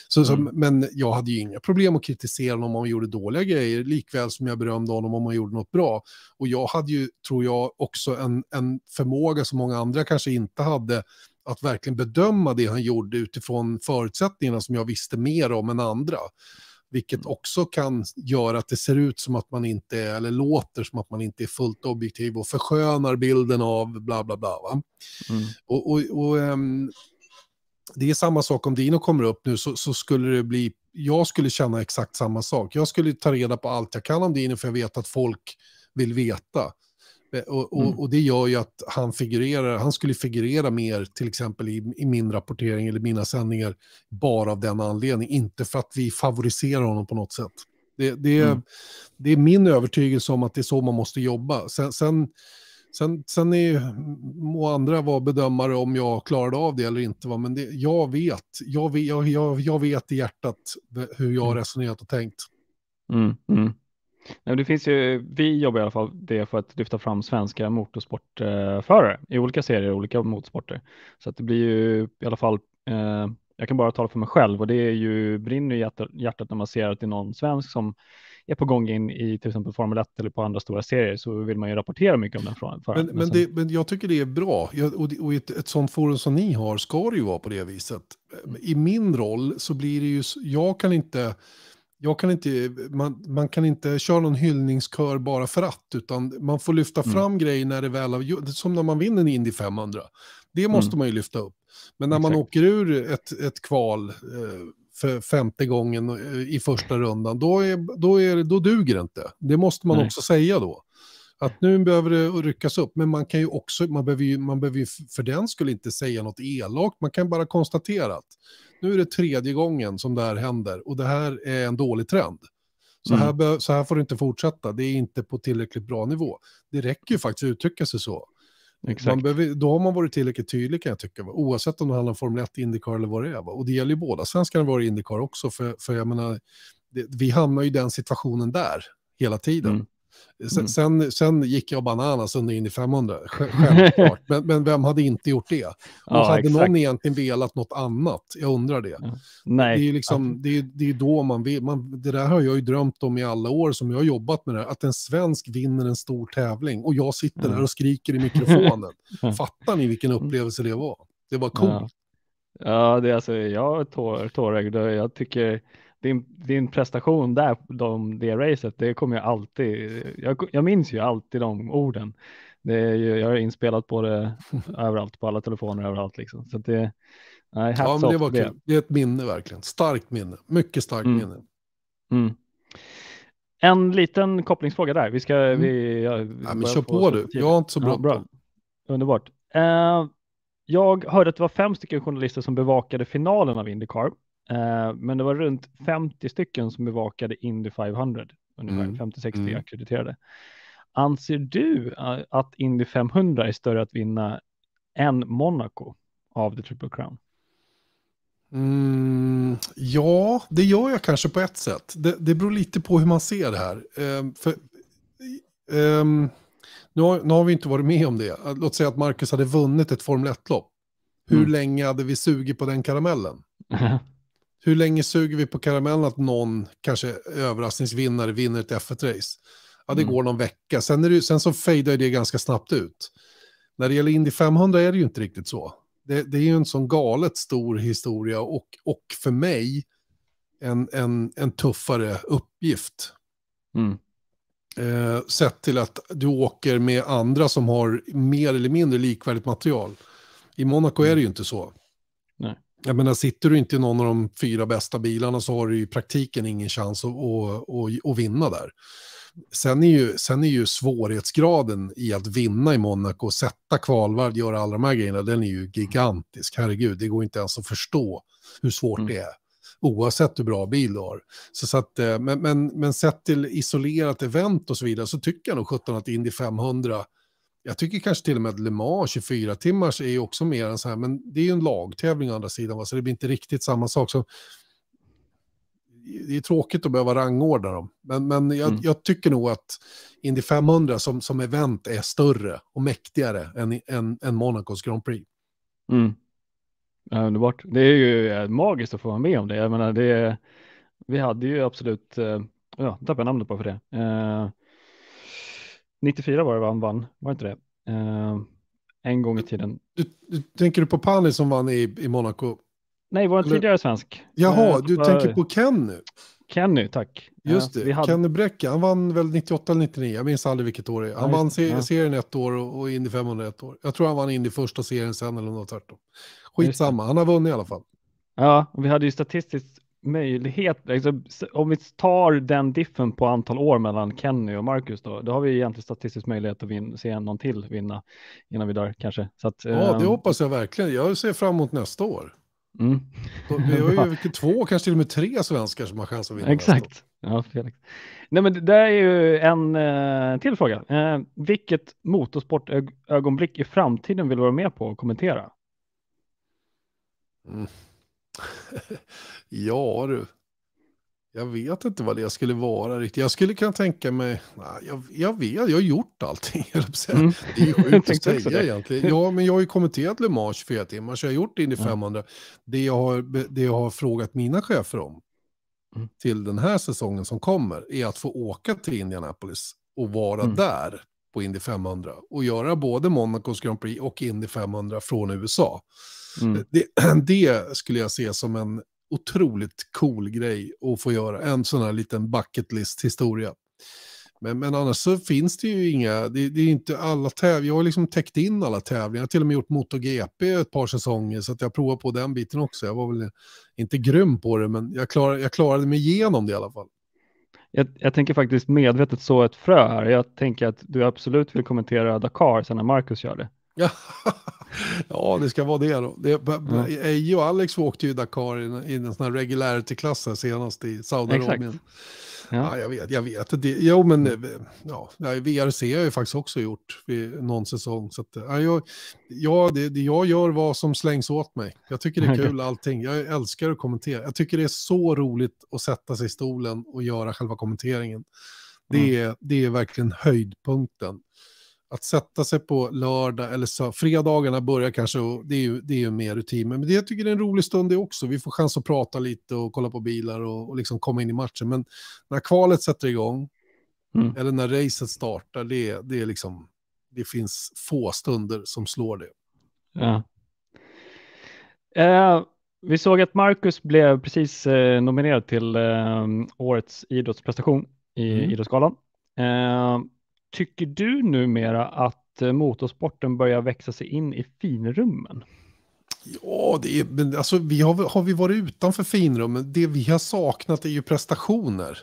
Så, mm. så, men jag hade ju inga problem att kritisera honom om han gjorde dåliga grejer, likväl som jag berömde honom om han gjorde något bra. Och jag hade ju, tror jag, också en, en förmåga som många andra kanske inte hade, att verkligen bedöma det han gjorde utifrån förutsättningarna som jag visste mer om än andra. Vilket mm. också kan göra att det ser ut som att man inte, eller låter som att man inte är fullt objektiv och förskönar bilden av bla bla bla. Mm. Och, och, och um, det är samma sak om Dino kommer upp nu så, så, skulle det bli, jag skulle känna exakt samma sak. Jag skulle ta reda på allt jag kan om Dino för jag vet att folk vill veta. Eh, och, och, mm. och, det gör ju att han figurerar, han skulle figurera mer till exempel i, i, min rapportering eller mina sändningar bara av den anledningen, inte för att vi favoriserar honom på något sätt. Det, det, mm. det är min övertygelse om att det är så man måste jobba. Sen, sen, sen, sen är, må andra vara bedömare om jag klarade av det eller inte, va? men det, jag, vet, jag, vet, jag, jag, jag vet i hjärtat hur jag har mm. resonerat och tänkt. Mm. mm. Nej, det finns ju, vi jobbar i alla fall det för att lyfta fram svenska motorsportförare i olika serier och olika motorsporter. Så att det blir ju i alla fall, eh, jag kan bara tala för mig själv och det är ju brinner i hjärtat när man ser att det är någon svensk som är på gång in i till exempel Formel 1 eller på andra stora serier så vill man ju rapportera mycket om den frågan. Men, men, sen... det, men jag tycker det är bra jag, och, det, och ett, ett sånt forum som ni har ska det ju vara på det viset. I min roll så blir det ju, jag kan inte jag kan inte, man, man, kan inte köra någon hyllningskör bara för att, utan man får lyfta mm. fram grejer när det väl har som när man vinner en Indy 500. Det mm. måste mm. man ju lyfta upp. Men när Exakt. man åker ur ett, ett kval eh, för femte gången eh, i första rundan, då, är, då, är, då duger det inte. Det måste man Nej. också säga då. Att nu behöver det ryckas upp, men man kan ju också, man behöver ju, man behöver ju för den skulle inte säga något elakt, man kan bara konstatera att nu är det tredje gången som det här händer och det här är en dålig trend. Så, mm. här, så här får det inte fortsätta, det är inte på tillräckligt bra nivå. Det räcker ju faktiskt att uttrycka sig så. Exakt. Behöver, då har man varit tillräckligt tydlig kan jag tycka, va? oavsett om det handlar om Formel 1, Indycar eller vad det är. Va? Och det gäller ju båda, sen ska det vara Indycar också, för, för jag menar, det, vi hamnar ju i den situationen där hela tiden. Mm. Sen, mm. sen, sen, gick jag bananas under Indy 500, självklart. men, men, vem hade inte gjort det? ja, hade exakt. någon egentligen velat något annat? Jag undrar det. Ja. Nej. Det är ju liksom, det är, det är då man vill. Man, det där har jag ju drömt om i alla år som jag har jobbat med det här. Att en svensk vinner en stor tävling och jag sitter mm. där och skriker i mikrofonen. Fattar ni vilken upplevelse det var? Det var coolt. Ja. ja, det är alltså, jag är tår, tårögd jag tycker din, din prestation där, de, det racet, det kommer jag alltid, jag, jag minns ju alltid de orden. Det är ju, jag har inspelat på det överallt, på alla telefoner överallt liksom. Så det, nej, ja, men det var det. Kul. det är ett minne verkligen, starkt minne, mycket starkt mm. minne. Mm. En liten kopplingsfråga där. Vi ska... Mm. Vi, ja, vi ja, men kör på du, jag har inte så bråttom. Ja, bra. Underbart. Uh, jag hörde att det var fem stycken journalister som bevakade finalen av Indycar Eh, men det var runt 50 stycken som bevakade Indy 500, ungefär mm. 50-60 mm. akkrediterade. Anser du eh, att Indy 500 är större att vinna än Monaco av The Triple Crown? Mm, ja, det gör jag kanske på ett sätt. Det, det beror lite på hur man ser det här. Ehm, för, ehm, nu, har, nu, har, vi inte varit med om det. Låt säga att Marcus hade vunnit ett Formel 1-lopp. Hur mm. länge hade vi sugit på den karamellen? hur länge suger vi på karamellen att någon, kanske överraskningsvinnare, vinner ett F1-race? Ja, det mm. går någon vecka. Sen, är det, sen så fejdar det ganska snabbt ut. När det gäller Indy 500 är det ju inte riktigt så. Det, det är ju en sån galet stor historia och, och för mig en, en, en tuffare uppgift. Mm. Eh, sett till att du åker med andra som har mer eller mindre likvärdigt material. I Monaco är mm. det ju inte så. Nej. Jag menar, sitter du inte i någon av de fyra bästa bilarna så har du i praktiken ingen chans att, att, att, att vinna där. Sen är, ju, sen är ju svårighetsgraden i att vinna i Monaco, sätta kvalvarv, göra alla de här grejerna, den är ju gigantisk. Herregud, det går inte ens att förstå hur svårt mm. det är. Oavsett hur bra bil du har. Så, så att, eh, men, men, men sett till isolerat event och så vidare så tycker jag nog 17 att Indy 500 jag tycker kanske till och med att Le Mans 24 timmars är ju också mer än så här, men det är ju en lagtävling å andra sidan, va? så det blir inte riktigt samma sak som... Det är tråkigt att behöva rangordna dem, men, men jag, mm. jag tycker nog att Indy 500 som, som event är större och mäktigare än, än, än Monacos Grand Prix. Mm. underbart. Det är ju magiskt att få vara med om det. Jag menar, det vi hade ju absolut, eh, ja, tappade namnet på för det. Eh 94 var det han vann, var inte det? Uh, en gång i tiden. Du, du, tänker du på Pani som vann i, i Monaco? Nej, var en tidigare svensk. Jaha, uh, du var... tänker på Kenny? Kenny, tack. Eh, just det, hade... Kenny Bräcke, han vann väl 98 eller 99, jag minns aldrig vilket år det är. Han Nej, vann se ja. serien ett år och, och Indy 500 ett år. Jag tror han vann Indy första serien sen eller något tvärtom. Skitsamma, han har vunnit i alla fall. Ja, och vi hade ju statistiskt möjlighet, liksom, om vi tar den diffen på antal år mellan Kenny och Marcus då, då har vi egentligen statistisk möjlighet att vinna, se någon till vinna innan vi dör kanske. Så att, ja, det um... hoppas jag verkligen. Jag ser fram emot nästa år. Mm. Vi har ju två, kanske till och med tre svenskar som har chans att vinna. Exakt. Ja, Felix. Nej, men det där är ju en eh, till fråga. Eh, vilket motorsportögonblick i framtiden vill du vara med på och kommentera? Mm. ja du. Jag vet inte vad det skulle vara riktigt. Jag skulle kunna tänka mig, nej, jag, jag vet, jag har gjort allting. Mm. Det är sjukt att säga egentligen. Ja, men jag har ju kommenterat Le Mans 24 timmar, så jag har gjort Indy 500. Mm. Det, jag har, det jag har frågat mina chefer om mm. till den här säsongen som kommer är att få åka till Indianapolis och vara mm. där på Indy 500 och göra både Monacos Grand Prix och Indy 500 från USA. Mm. Eh, det, det, skulle jag se som en otroligt cool grej att få göra, en sån här liten bucket list historia. Men, men annars så finns det ju inga, det, det är inte alla tävlingar, jag har liksom täckt in alla tävlingar, jag har till och med gjort MotoGP ett par säsonger så att jag provar på den biten också. Jag var väl inte grym på det men jag, klar, jag klarade mig igenom det i alla fall. Jag, jag, tänker faktiskt medvetet så ett frö här. Jag tänker att du absolut vill kommentera Dakar sen när Marcus gör det. ja, det ska vara det då. Det, mm. Eje och Alex åkte ju Dakar i, i en sån här regularity-klass senast i Saudiarabien. Ja. ja. jag vet, jag vet. Det, jo, men eh, ja, VRC har jag ju faktiskt också gjort vid någon säsong. Så att, ja, jag, ja, det, jag gör vad som slängs åt mig. Jag tycker det är kul allting. Jag älskar att kommentera. Jag tycker det är så roligt att sätta sig i stolen och göra själva kommenteringen. Det, mm. det är verkligen höjdpunkten att sätta sig på lördag eller så, fredagarna börjar kanske, och det är ju, det är ju mer rutin. Men det, jag tycker det är en rolig stund det också. Vi får chans att prata lite och kolla på bilar och, och liksom komma in i matchen. Men när kvalet sätter igång, mm. eller när racet startar, det, det, är liksom, det finns få stunder som slår det. Ja. Uh, vi såg att Marcus blev precis uh, nominerad till uh, årets idrottsprestation i mm. Idrottsgalan. Tycker du numera att eh, motorsporten börjar växa sig in i finrummen? Ja, det är, men alltså, vi har, har vi varit utanför finrummen? Det vi har saknat är ju prestationer.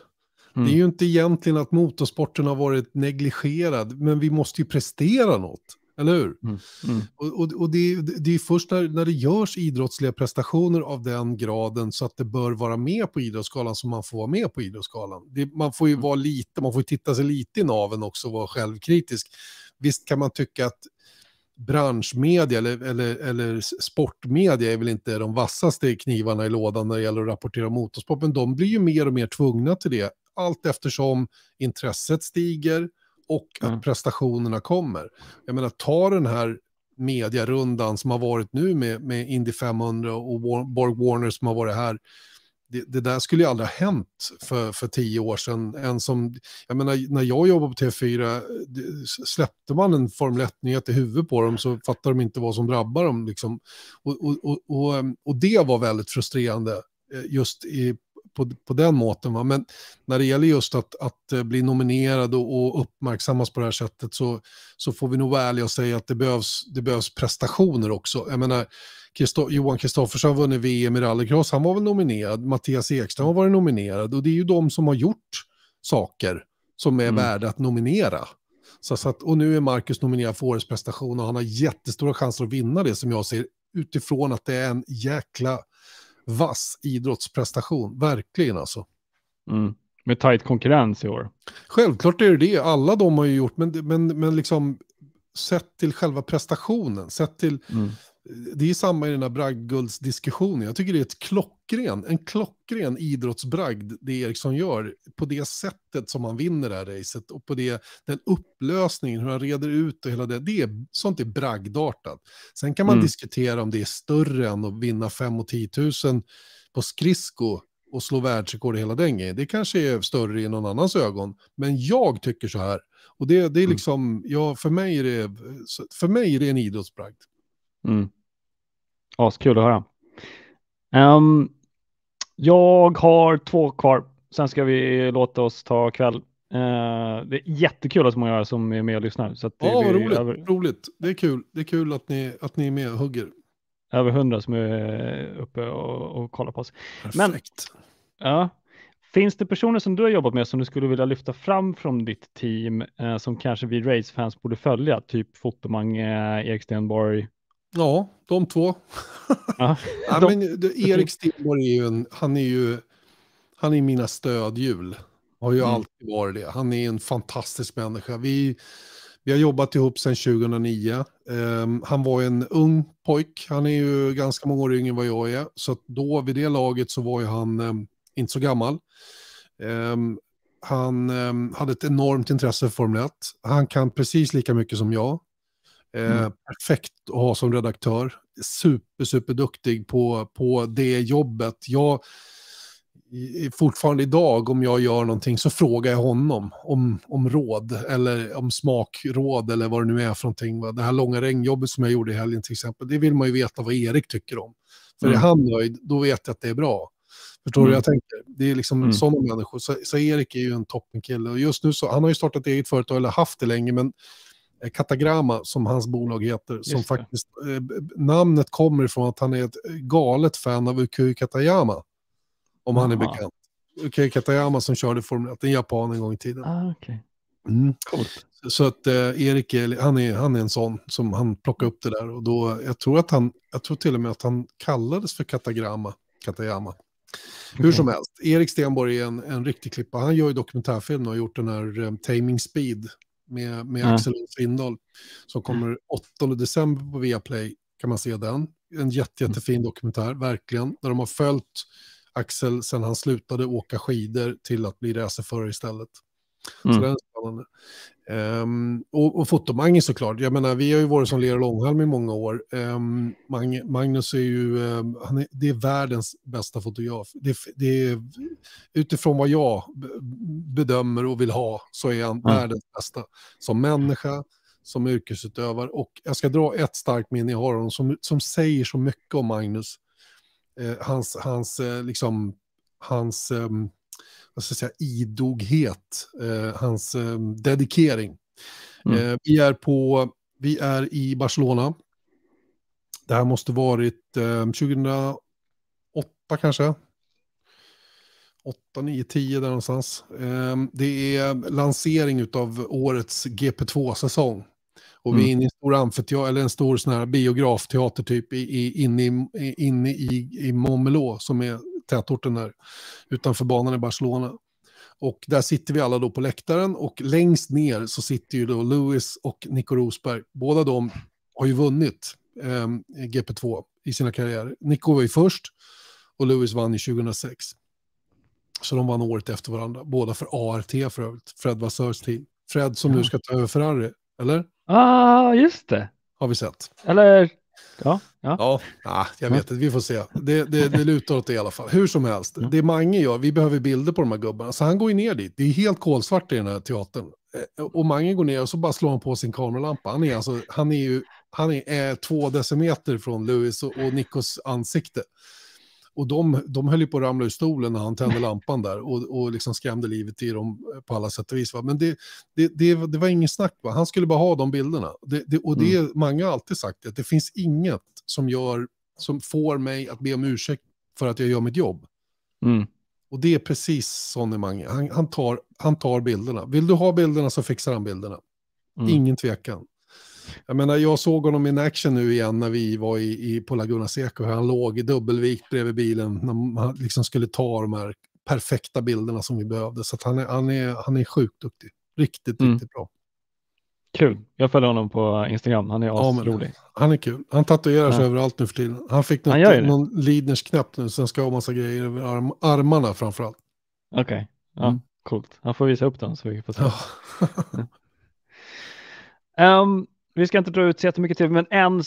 Mm. Det är mm. ju inte egentligen att motorsporten har varit negligerad, men vi måste ju prestera något. Eller hur? Mm. Mm. Och, och, och det, det, är först när, när det görs idrottsliga prestationer av den graden så att det bör vara med på idrottsskalan som man får vara med på idrottsskalan. Det, man får ju mm. vara lite, man får titta sig lite i naven också och vara självkritisk. Visst kan man tycka att branschmedia eller, eller, eller sportmedia är väl inte de vassaste knivarna i lådan när det gäller att rapportera om motorsport, men de blir ju mer och mer tvungna till det allt eftersom intresset stiger, och att mm. prestationerna kommer. Jag menar, ta den här mediarundan som har varit nu med, med Indy 500 och War Borg Warner som har varit här. Det, det, där skulle ju aldrig ha hänt för, för tio år sedan. En som, jag menar, när jag jobbade på TV4, släppte man en Formel 1-nyhet i huvudet på dem så fattade de inte vad som drabbade dem. Liksom. Och, och, och, och, och det var väldigt frustrerande eh, just i, på, på den måten. Va? Men när det gäller just att, att eh, bli nominerad och, och uppmärksammas på det här sättet så, så får vi nog vara ärliga och säga att det behövs, det behövs prestationer också. Jag menar, Christo Johan Kristoffersson har vunnit VM i rallycross, han var väl nominerad, Mattias Ekström har varit nominerad och det är ju de som har gjort saker som är mm. värda att nominera. Så, så att, och nu är Marcus nominerad för årets prestation och han har jättestora chanser att vinna det som jag ser utifrån att det är en jäkla vass idrottsprestation, verkligen alltså. Mm. Med tajt konkurrens i år. Självklart är det det, alla de har ju gjort, men, men, men liksom sett till själva prestationen, sett till mm det är samma i den här bragdguldsdiskussionen. Jag tycker det är ett klockren, en klockren idrottsbragd det Eriksson gör på det sättet som han vinner det här racet och på det, den upplösningen, hur han reder ut och hela det. det är, sånt är bragdartat. Sen kan man mm. diskutera om det är större än att vinna 5 och 10 000 på skridsko och slå världsrekord i hela den grejen. Det kanske är större i någon annans ögon, men jag tycker så här. Och det, det är mm. liksom, ja, för mig är det, för mig är det en idrottsbragd. Mm. Askul att höra. Um, jag har två kvar. Sen ska vi låta oss ta kväll. Uh, det är jättekul att så många som är med och lyssnar. Så det ja, roligt. Över... roligt. Det är kul. Det är kul att ni, att ni är med och hugger. Över hundra som är uppe och, och kollar på oss. Perfekt. Men, ja, finns det personer som du har jobbat med som du skulle vilja lyfta fram från ditt team eh, som kanske vi racefans borde följa? Typ Fotomange, eh, Erik Stenborg, Ja, de två. Ja, ja men, det, Erik Stenborg är ju en, han är ju, han är mina stödhjul. Har ju mm. alltid varit det. Han är en fantastisk människa. Vi, vi har jobbat ihop sedan 2009. Um, ehm, han var en ung pojk, han är ju ganska många år yngre än vad jag är. Så då, vid det laget, så var ju han um, inte så gammal. Um, han hade ett enormt intresse för Formel 1. Han kan precis lika mycket som jag. Eh, mm. perfekt att ha som redaktör. Super, super duktig på, på det jobbet. Jag, fortfarande idag, om jag gör någonting så frågar jag honom om, om råd eller om smakråd eller vad det nu är för någonting. Det här långa regnjobbet som jag gjorde i helgen till exempel, det vill man ju veta vad Erik tycker om. För mm. är han nöjd, då vet jag att det är bra. Förstår mm. du vad mm. jag tänker? Det är liksom mm. sådana människor. Så, så, Erik är ju en toppenkille. Och just nu så, han har ju startat eget företag, eller haft det länge, men Katagrama eh, som hans bolag heter, som faktiskt, eh, namnet kommer ifrån att han är ett eh, galet fan av Ukui Katayama, om Aha. han är bekant. Ukui Katayama som körde Formel 1, en japan en gång i tiden. Ah, okay. Mm. Så att eh, Erik han är, han är en sån som han plockade upp det där och då, jag tror att han, jag tror till och med att han kallades för Katagrama, Katayama. Okay. Hur som helst, Erik Stenborg är en, en riktig klippa. Han gör ju dokumentärfilm och har gjort den här um, Taming Speed med, med mm. Axel Lindholm som kommer 8 december på Viaplay. Kan man se den. En jätte, mm. jättefin dokumentär, verkligen. Där de har följt Axel sen han slutade åka skidor till att bli racerförare istället. Mm. Så den är spännande. Um, och, och fotomangen såklart. Jag menar, vi har ju varit som Lera långhalm i många år. Um, Magnus är ju, um, han är, det är världens bästa fotograf. Det, det är, utifrån vad jag bedömer och vill ha så är han mm. världens bästa. Som människa, som yrkesutövare och jag ska dra ett starkt minne jag har honom som, som säger så mycket om Magnus. Eh, hans, hans, eh, liksom, hans um, vad ska jag säga, idoghet, eh, hans eh, dedikering. Mm. Eh, vi, är på, vi är i Barcelona. Det här måste varit eh, 2008 kanske, 8, 9, 10 där någonstans. Det är lansering av årets GP2-säsong. Och mm. vi är mm. inne i en stor amfiteater, eller en stor sån här biografteater typ, inne i, in i, in i, i Montmeló som är tätorten där utanför banan i Barcelona. Och där sitter vi alla då på läktaren och längst ner så sitter ju då Lewis och Nico Rosberg. Båda de har ju vunnit eh, GP2 i sina karriärer. Nico var ju först och Lewis vann i 2006. Så de vann året efter varandra, båda för ART för övrigt, Fred Vassörs team. Fred som nu ska ta över Ferrari, eller? Ja, ah, just det. Har vi sett. Eller Ja, ja. ja nah, jag vet inte, vi får se. Det, det, det lutar åt det i alla fall. Hur som helst, mm. det Mange gör, vi behöver bilder på de här gubbarna. Så han går ju ner dit, det är helt kolsvart i den här teatern. Eh, och Mange går ner och så bara slår han på sin kameralampa. Han är, alltså, han är ju han är, är eh, två decimeter från Louis och, och Nikos ansikte. Och de, de höll ju på att ramla ur stolen när han tände lampan där och, och liksom skrämde livet i dem på alla sätt och vis. Va? Men det, det, det, det var ingen snack, va? han skulle bara ha de bilderna. Det, det, och det, mm. många har alltid sagt att det finns inget som, gör, som får mig att be om ursäkt för att jag gör mitt jobb. Mm. Och det är precis sån är Mange. Han, han, tar, han tar bilderna. Vill du ha bilderna så fixar han bilderna. Mm. Ingen tvekan. Jag menar, jag såg honom in action nu igen när vi var i, i, på Laguna Seca. Han låg i dubbelvikt bredvid bilen när man liksom skulle ta de här perfekta bilderna som vi behövde. Så han, är, han, är, han är sjukt duktig. Riktigt, mm. riktigt bra. Kul. Jag följer honom på Instagram. Han är asrolig. Ja, han är kul. Han tatuerar sig ja. överallt nu för tiden. Han fick något, han någon Lidners knäpp nu, sen ska ha massa grejer över arm, armarna allt. Okej, okay. ja, mm. coolt. Han får visa upp dem så vi får se. Ja. um, vi ska inte dra ut så jättemycket till, men en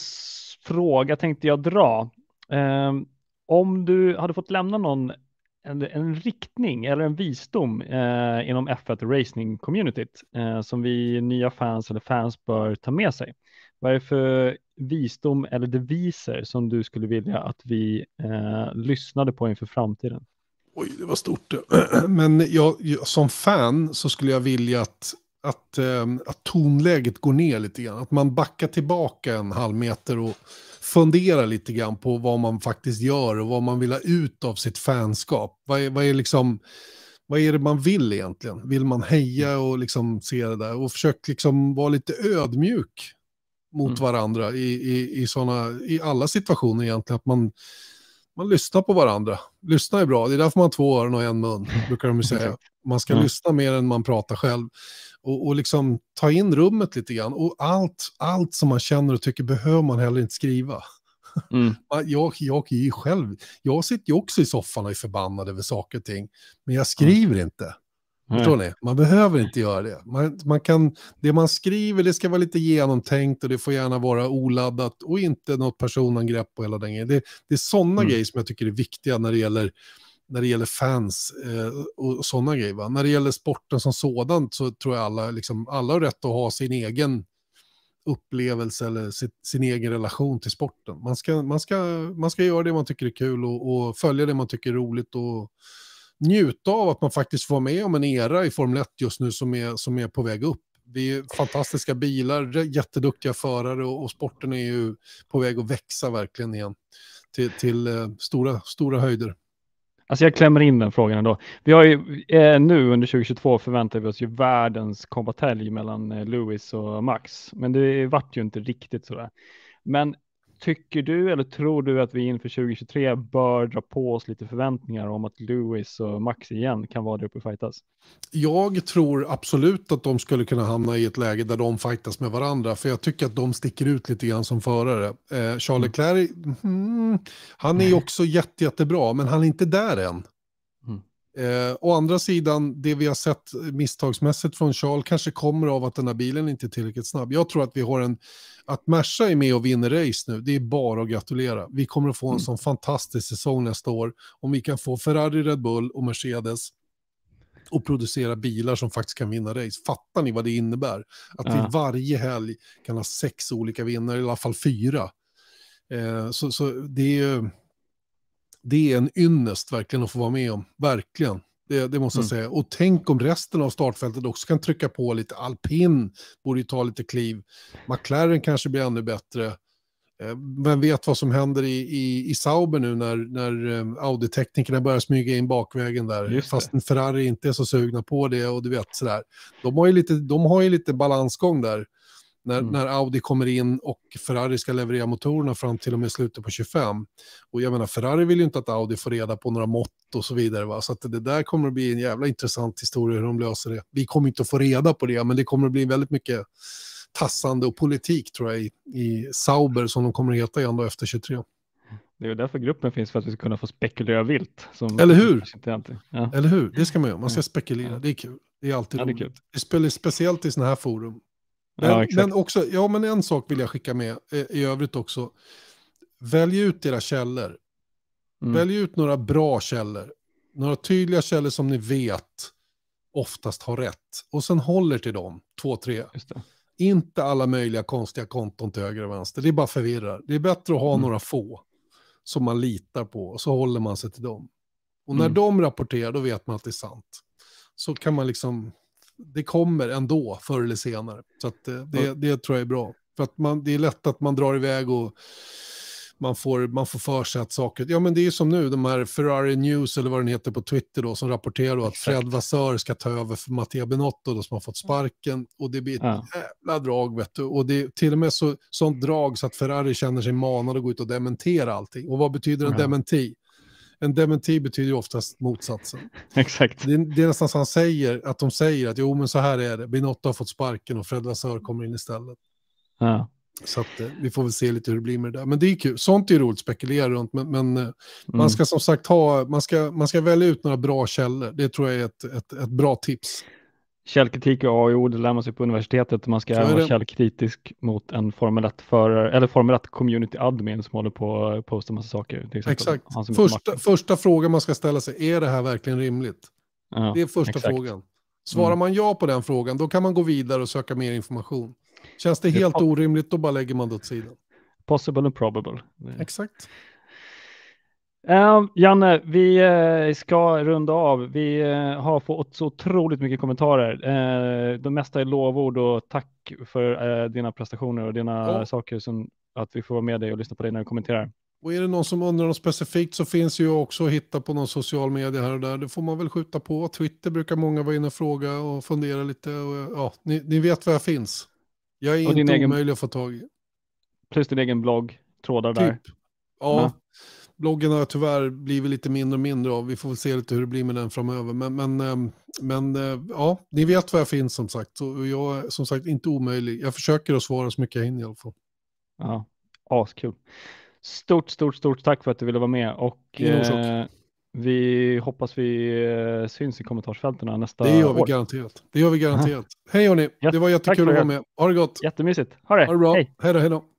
fråga tänkte jag dra. Um, om du hade fått lämna någon en, en riktning eller en visdom eh, inom F1 racing communityt eh, som vi nya fans eller fans bör ta med sig. Vad är det för visdom eller deviser som du skulle vilja att vi eh, lyssnade på inför framtiden? Oj, det var stort. Men jag, som fan så skulle jag vilja att att, ehm, att tonläget går ner lite grann. Att man backar tillbaka en halv meter och funderar lite grann på vad man faktiskt gör och vad man vill ha ut av sitt fanskap. Vad är, vad är, liksom, vad är det man vill egentligen? Vill man heja mm. och liksom se det där? Och försök liksom vara lite ödmjuk mot mm. varandra i, i, i, såna, i alla situationer egentligen. Att man man lyssnar på varandra. Lyssna är bra, det är därför man har två öron och en mun, brukar de säga. Man ska mm. lyssna mer än man pratar själv. Och, och liksom ta in rummet lite grann. Och allt, allt som man känner och tycker behöver man heller inte skriva. Mm. Jag, jag, jag, själv, jag sitter ju också i soffan och är förbannad över saker och ting, men jag skriver mm. inte. Mm. Förstår ni? Man behöver inte göra det. Man, man, kan, det man skriver det ska vara lite genomtänkt och det får gärna vara oladdat och inte något personangrepp och hela den grejen. Det, det är sådana mm. grejer som jag tycker är viktiga när det gäller när det gäller fans eh, och sådana grejer. Va? När det gäller sporten som sådant så tror jag alla, liksom, alla har rätt att ha sin egen upplevelse eller sin, sin egen relation till sporten. Man ska, man, ska, man ska göra det man tycker är kul och, och följa det man tycker är roligt och njuta av att man faktiskt får med om en era i Formel 1 just nu som är, som är på väg upp. Det är fantastiska bilar, jätteduktiga förare och, och sporten är ju på väg att växa verkligen igen till, till eh, stora, stora höjder. Alltså jag klämmer in den frågan ändå. Vi har ju eh, nu under 2022 förväntar vi oss ju världens kompatelj mellan eh, Lewis och Max, men det vart ju inte riktigt sådär. Men tycker du eller tror du att vi inför 2023 bör dra på oss lite förväntningar om att Lewis och Max igen kan vara där uppe och fightas? Jag tror absolut att de skulle kunna hamna i ett läge där de fightas med varandra, för jag tycker att de sticker ut lite grann som förare. Eh, Charles mm. Leclerc, mm, han är ju också jätte, jättebra, men han är inte där än. Eh, å andra sidan, det vi har sett misstagsmässigt från Charles kanske kommer av att den här bilen inte är tillräckligt snabb. Jag tror att vi har en, att Merca är med och vinner race nu, det är bara att gratulera. Vi kommer att få en mm. sån fantastisk säsong nästa år om vi kan få Ferrari, Red Bull och Mercedes och producera bilar som faktiskt kan vinna race. Fattar ni vad det innebär? Att ja. vi varje helg kan ha sex olika vinnare, i alla fall fyra. Eh, så, så det är ju det är en ynnest verkligen att få vara med om. Verkligen. Det, det måste jag mm. säga. Och tänk om resten av startfältet också kan trycka på lite. Alpin borde ju ta lite kliv. McLaren kanske blir ännu bättre. Eh, vem vet vad som händer i, i, i Sauber nu när, när eh, Audi-teknikerna börjar smyga in bakvägen där. Fast Ferrari inte är så sugna på det och du vet sådär. De har ju lite, de har ju lite balansgång där. När, mm. när, Audi kommer in och Ferrari ska leverera motorerna fram till och med slutet på 25. Och jag menar, Ferrari vill ju inte att Audi får reda på några mått och så vidare. Va? Så det där kommer att bli en jävla intressant historia hur de löser det. Vi kommer inte att få reda på det, men det kommer att bli väldigt mycket tassande och politik tror jag i, i Sauber som de kommer att heta igen då efter 23. Det är ju därför gruppen finns, för att vi ska kunna få spekulera vilt. Eller hur? Ja. Eller hur? Det ska man göra. Man ska mm. spekulera. Det är kul. Det är alltid ja, det är roligt. Det spelar speciellt i sådana här forum. Men, ja, men, också, ja, men en sak vill jag skicka med eh, i övrigt också. Välj ut era källor. Mm. Välj ut några bra källor. Några tydliga källor som ni vet oftast har rätt. Och sen håller till dem, två, tre. Inte alla möjliga konstiga konton till höger och vänster. Det är bara förvirrar. Det är bättre att ha mm. några få som man litar på och så håller man sig till dem. Och när mm. de rapporterar, då vet man att det är sant. Så kan man liksom det kommer ändå förr eller senare. Så att, eh, det, det tror jag är bra. För att man, det är lätt att man drar iväg och man får, man får för sig att saker... Ja, men det är ju som nu, de här Ferrari News, eller vad den heter på Twitter, då, som rapporterar att Fred Vassör ska ta över för Mattia Benotto, då, som har fått mm. sparken. Och det blir ett ja. jävla drag, vet du. Och det är till och med så, sånt drag så att Ferrari känner sig manad att gå ut och dementera allting. Och vad betyder en ja. dementi? en dementi betyder ju oftast motsatsen. Exakt. Det, det är nästan så han säger, att de säger att jo men så här är det, Binotto har fått sparken och Fred Lassör kommer in istället. Ja. Så att, eh, vi får väl se lite hur det blir med det där. Men det är kul, sånt är roligt att spekulera runt, men, men eh, mm. man ska som sagt ha, man ska, man ska välja ut några bra källor. Det tror jag är ett, ett, ett bra tips. Källkritik är A och O, det lär man sig på universitetet. Man ska vara källkritisk mot en Formel 1-förare eller Formel 1-community admin som håller på att posta massa saker. Exakt. Första, första frågan man ska ställa sig, är det här verkligen rimligt? Ja, det är första exakt. frågan. Svarar mm. man ja på den frågan, då kan man gå vidare och söka mer information. Känns det helt det orimligt, då bara lägger man det åt sidan. Possible and probable. Exakt. Uh, Janne, vi uh, ska runda av. Vi uh, har fått så otroligt mycket kommentarer. Eh, de mesta är lovord och tack för dina prestationer och dina ja. saker som att vi får vara med dig och lyssna på dig när du kommenterar. Och är det någon som undrar något specifikt så finns ju också att hitta på någon social media här och där. Det får man väl skjuta på. Twitter brukar många vara inne och fråga och fundera lite. Och, ja, ni, ni vet var jag finns. Jag är och inte egen... omöjlig att få tag i. Plus din egen blogg, trådar typ. där. Ja. Men bloggen har jag tyvärr blivit lite mindre och mindre av. Vi får väl se lite hur det blir med den framöver. Men, men, ehm, men eh, ja, ni vet var jag finns som sagt. jag är som sagt inte omöjlig. Jag försöker att svara så mycket jag hinner i alla fall. Ja, askul. Stort, stort, stort tack för att du ville vara med. Och, eh, vi hoppas vi eh, syns i kommentarsfälten nästa år. Det gör vi år. garanterat. Det gör vi garanterat. Hej hörni, det var jättekul att vara med. Ha det gott. Jättemysigt. Ha det. Ha det bra. Hej, hej då. Hej då.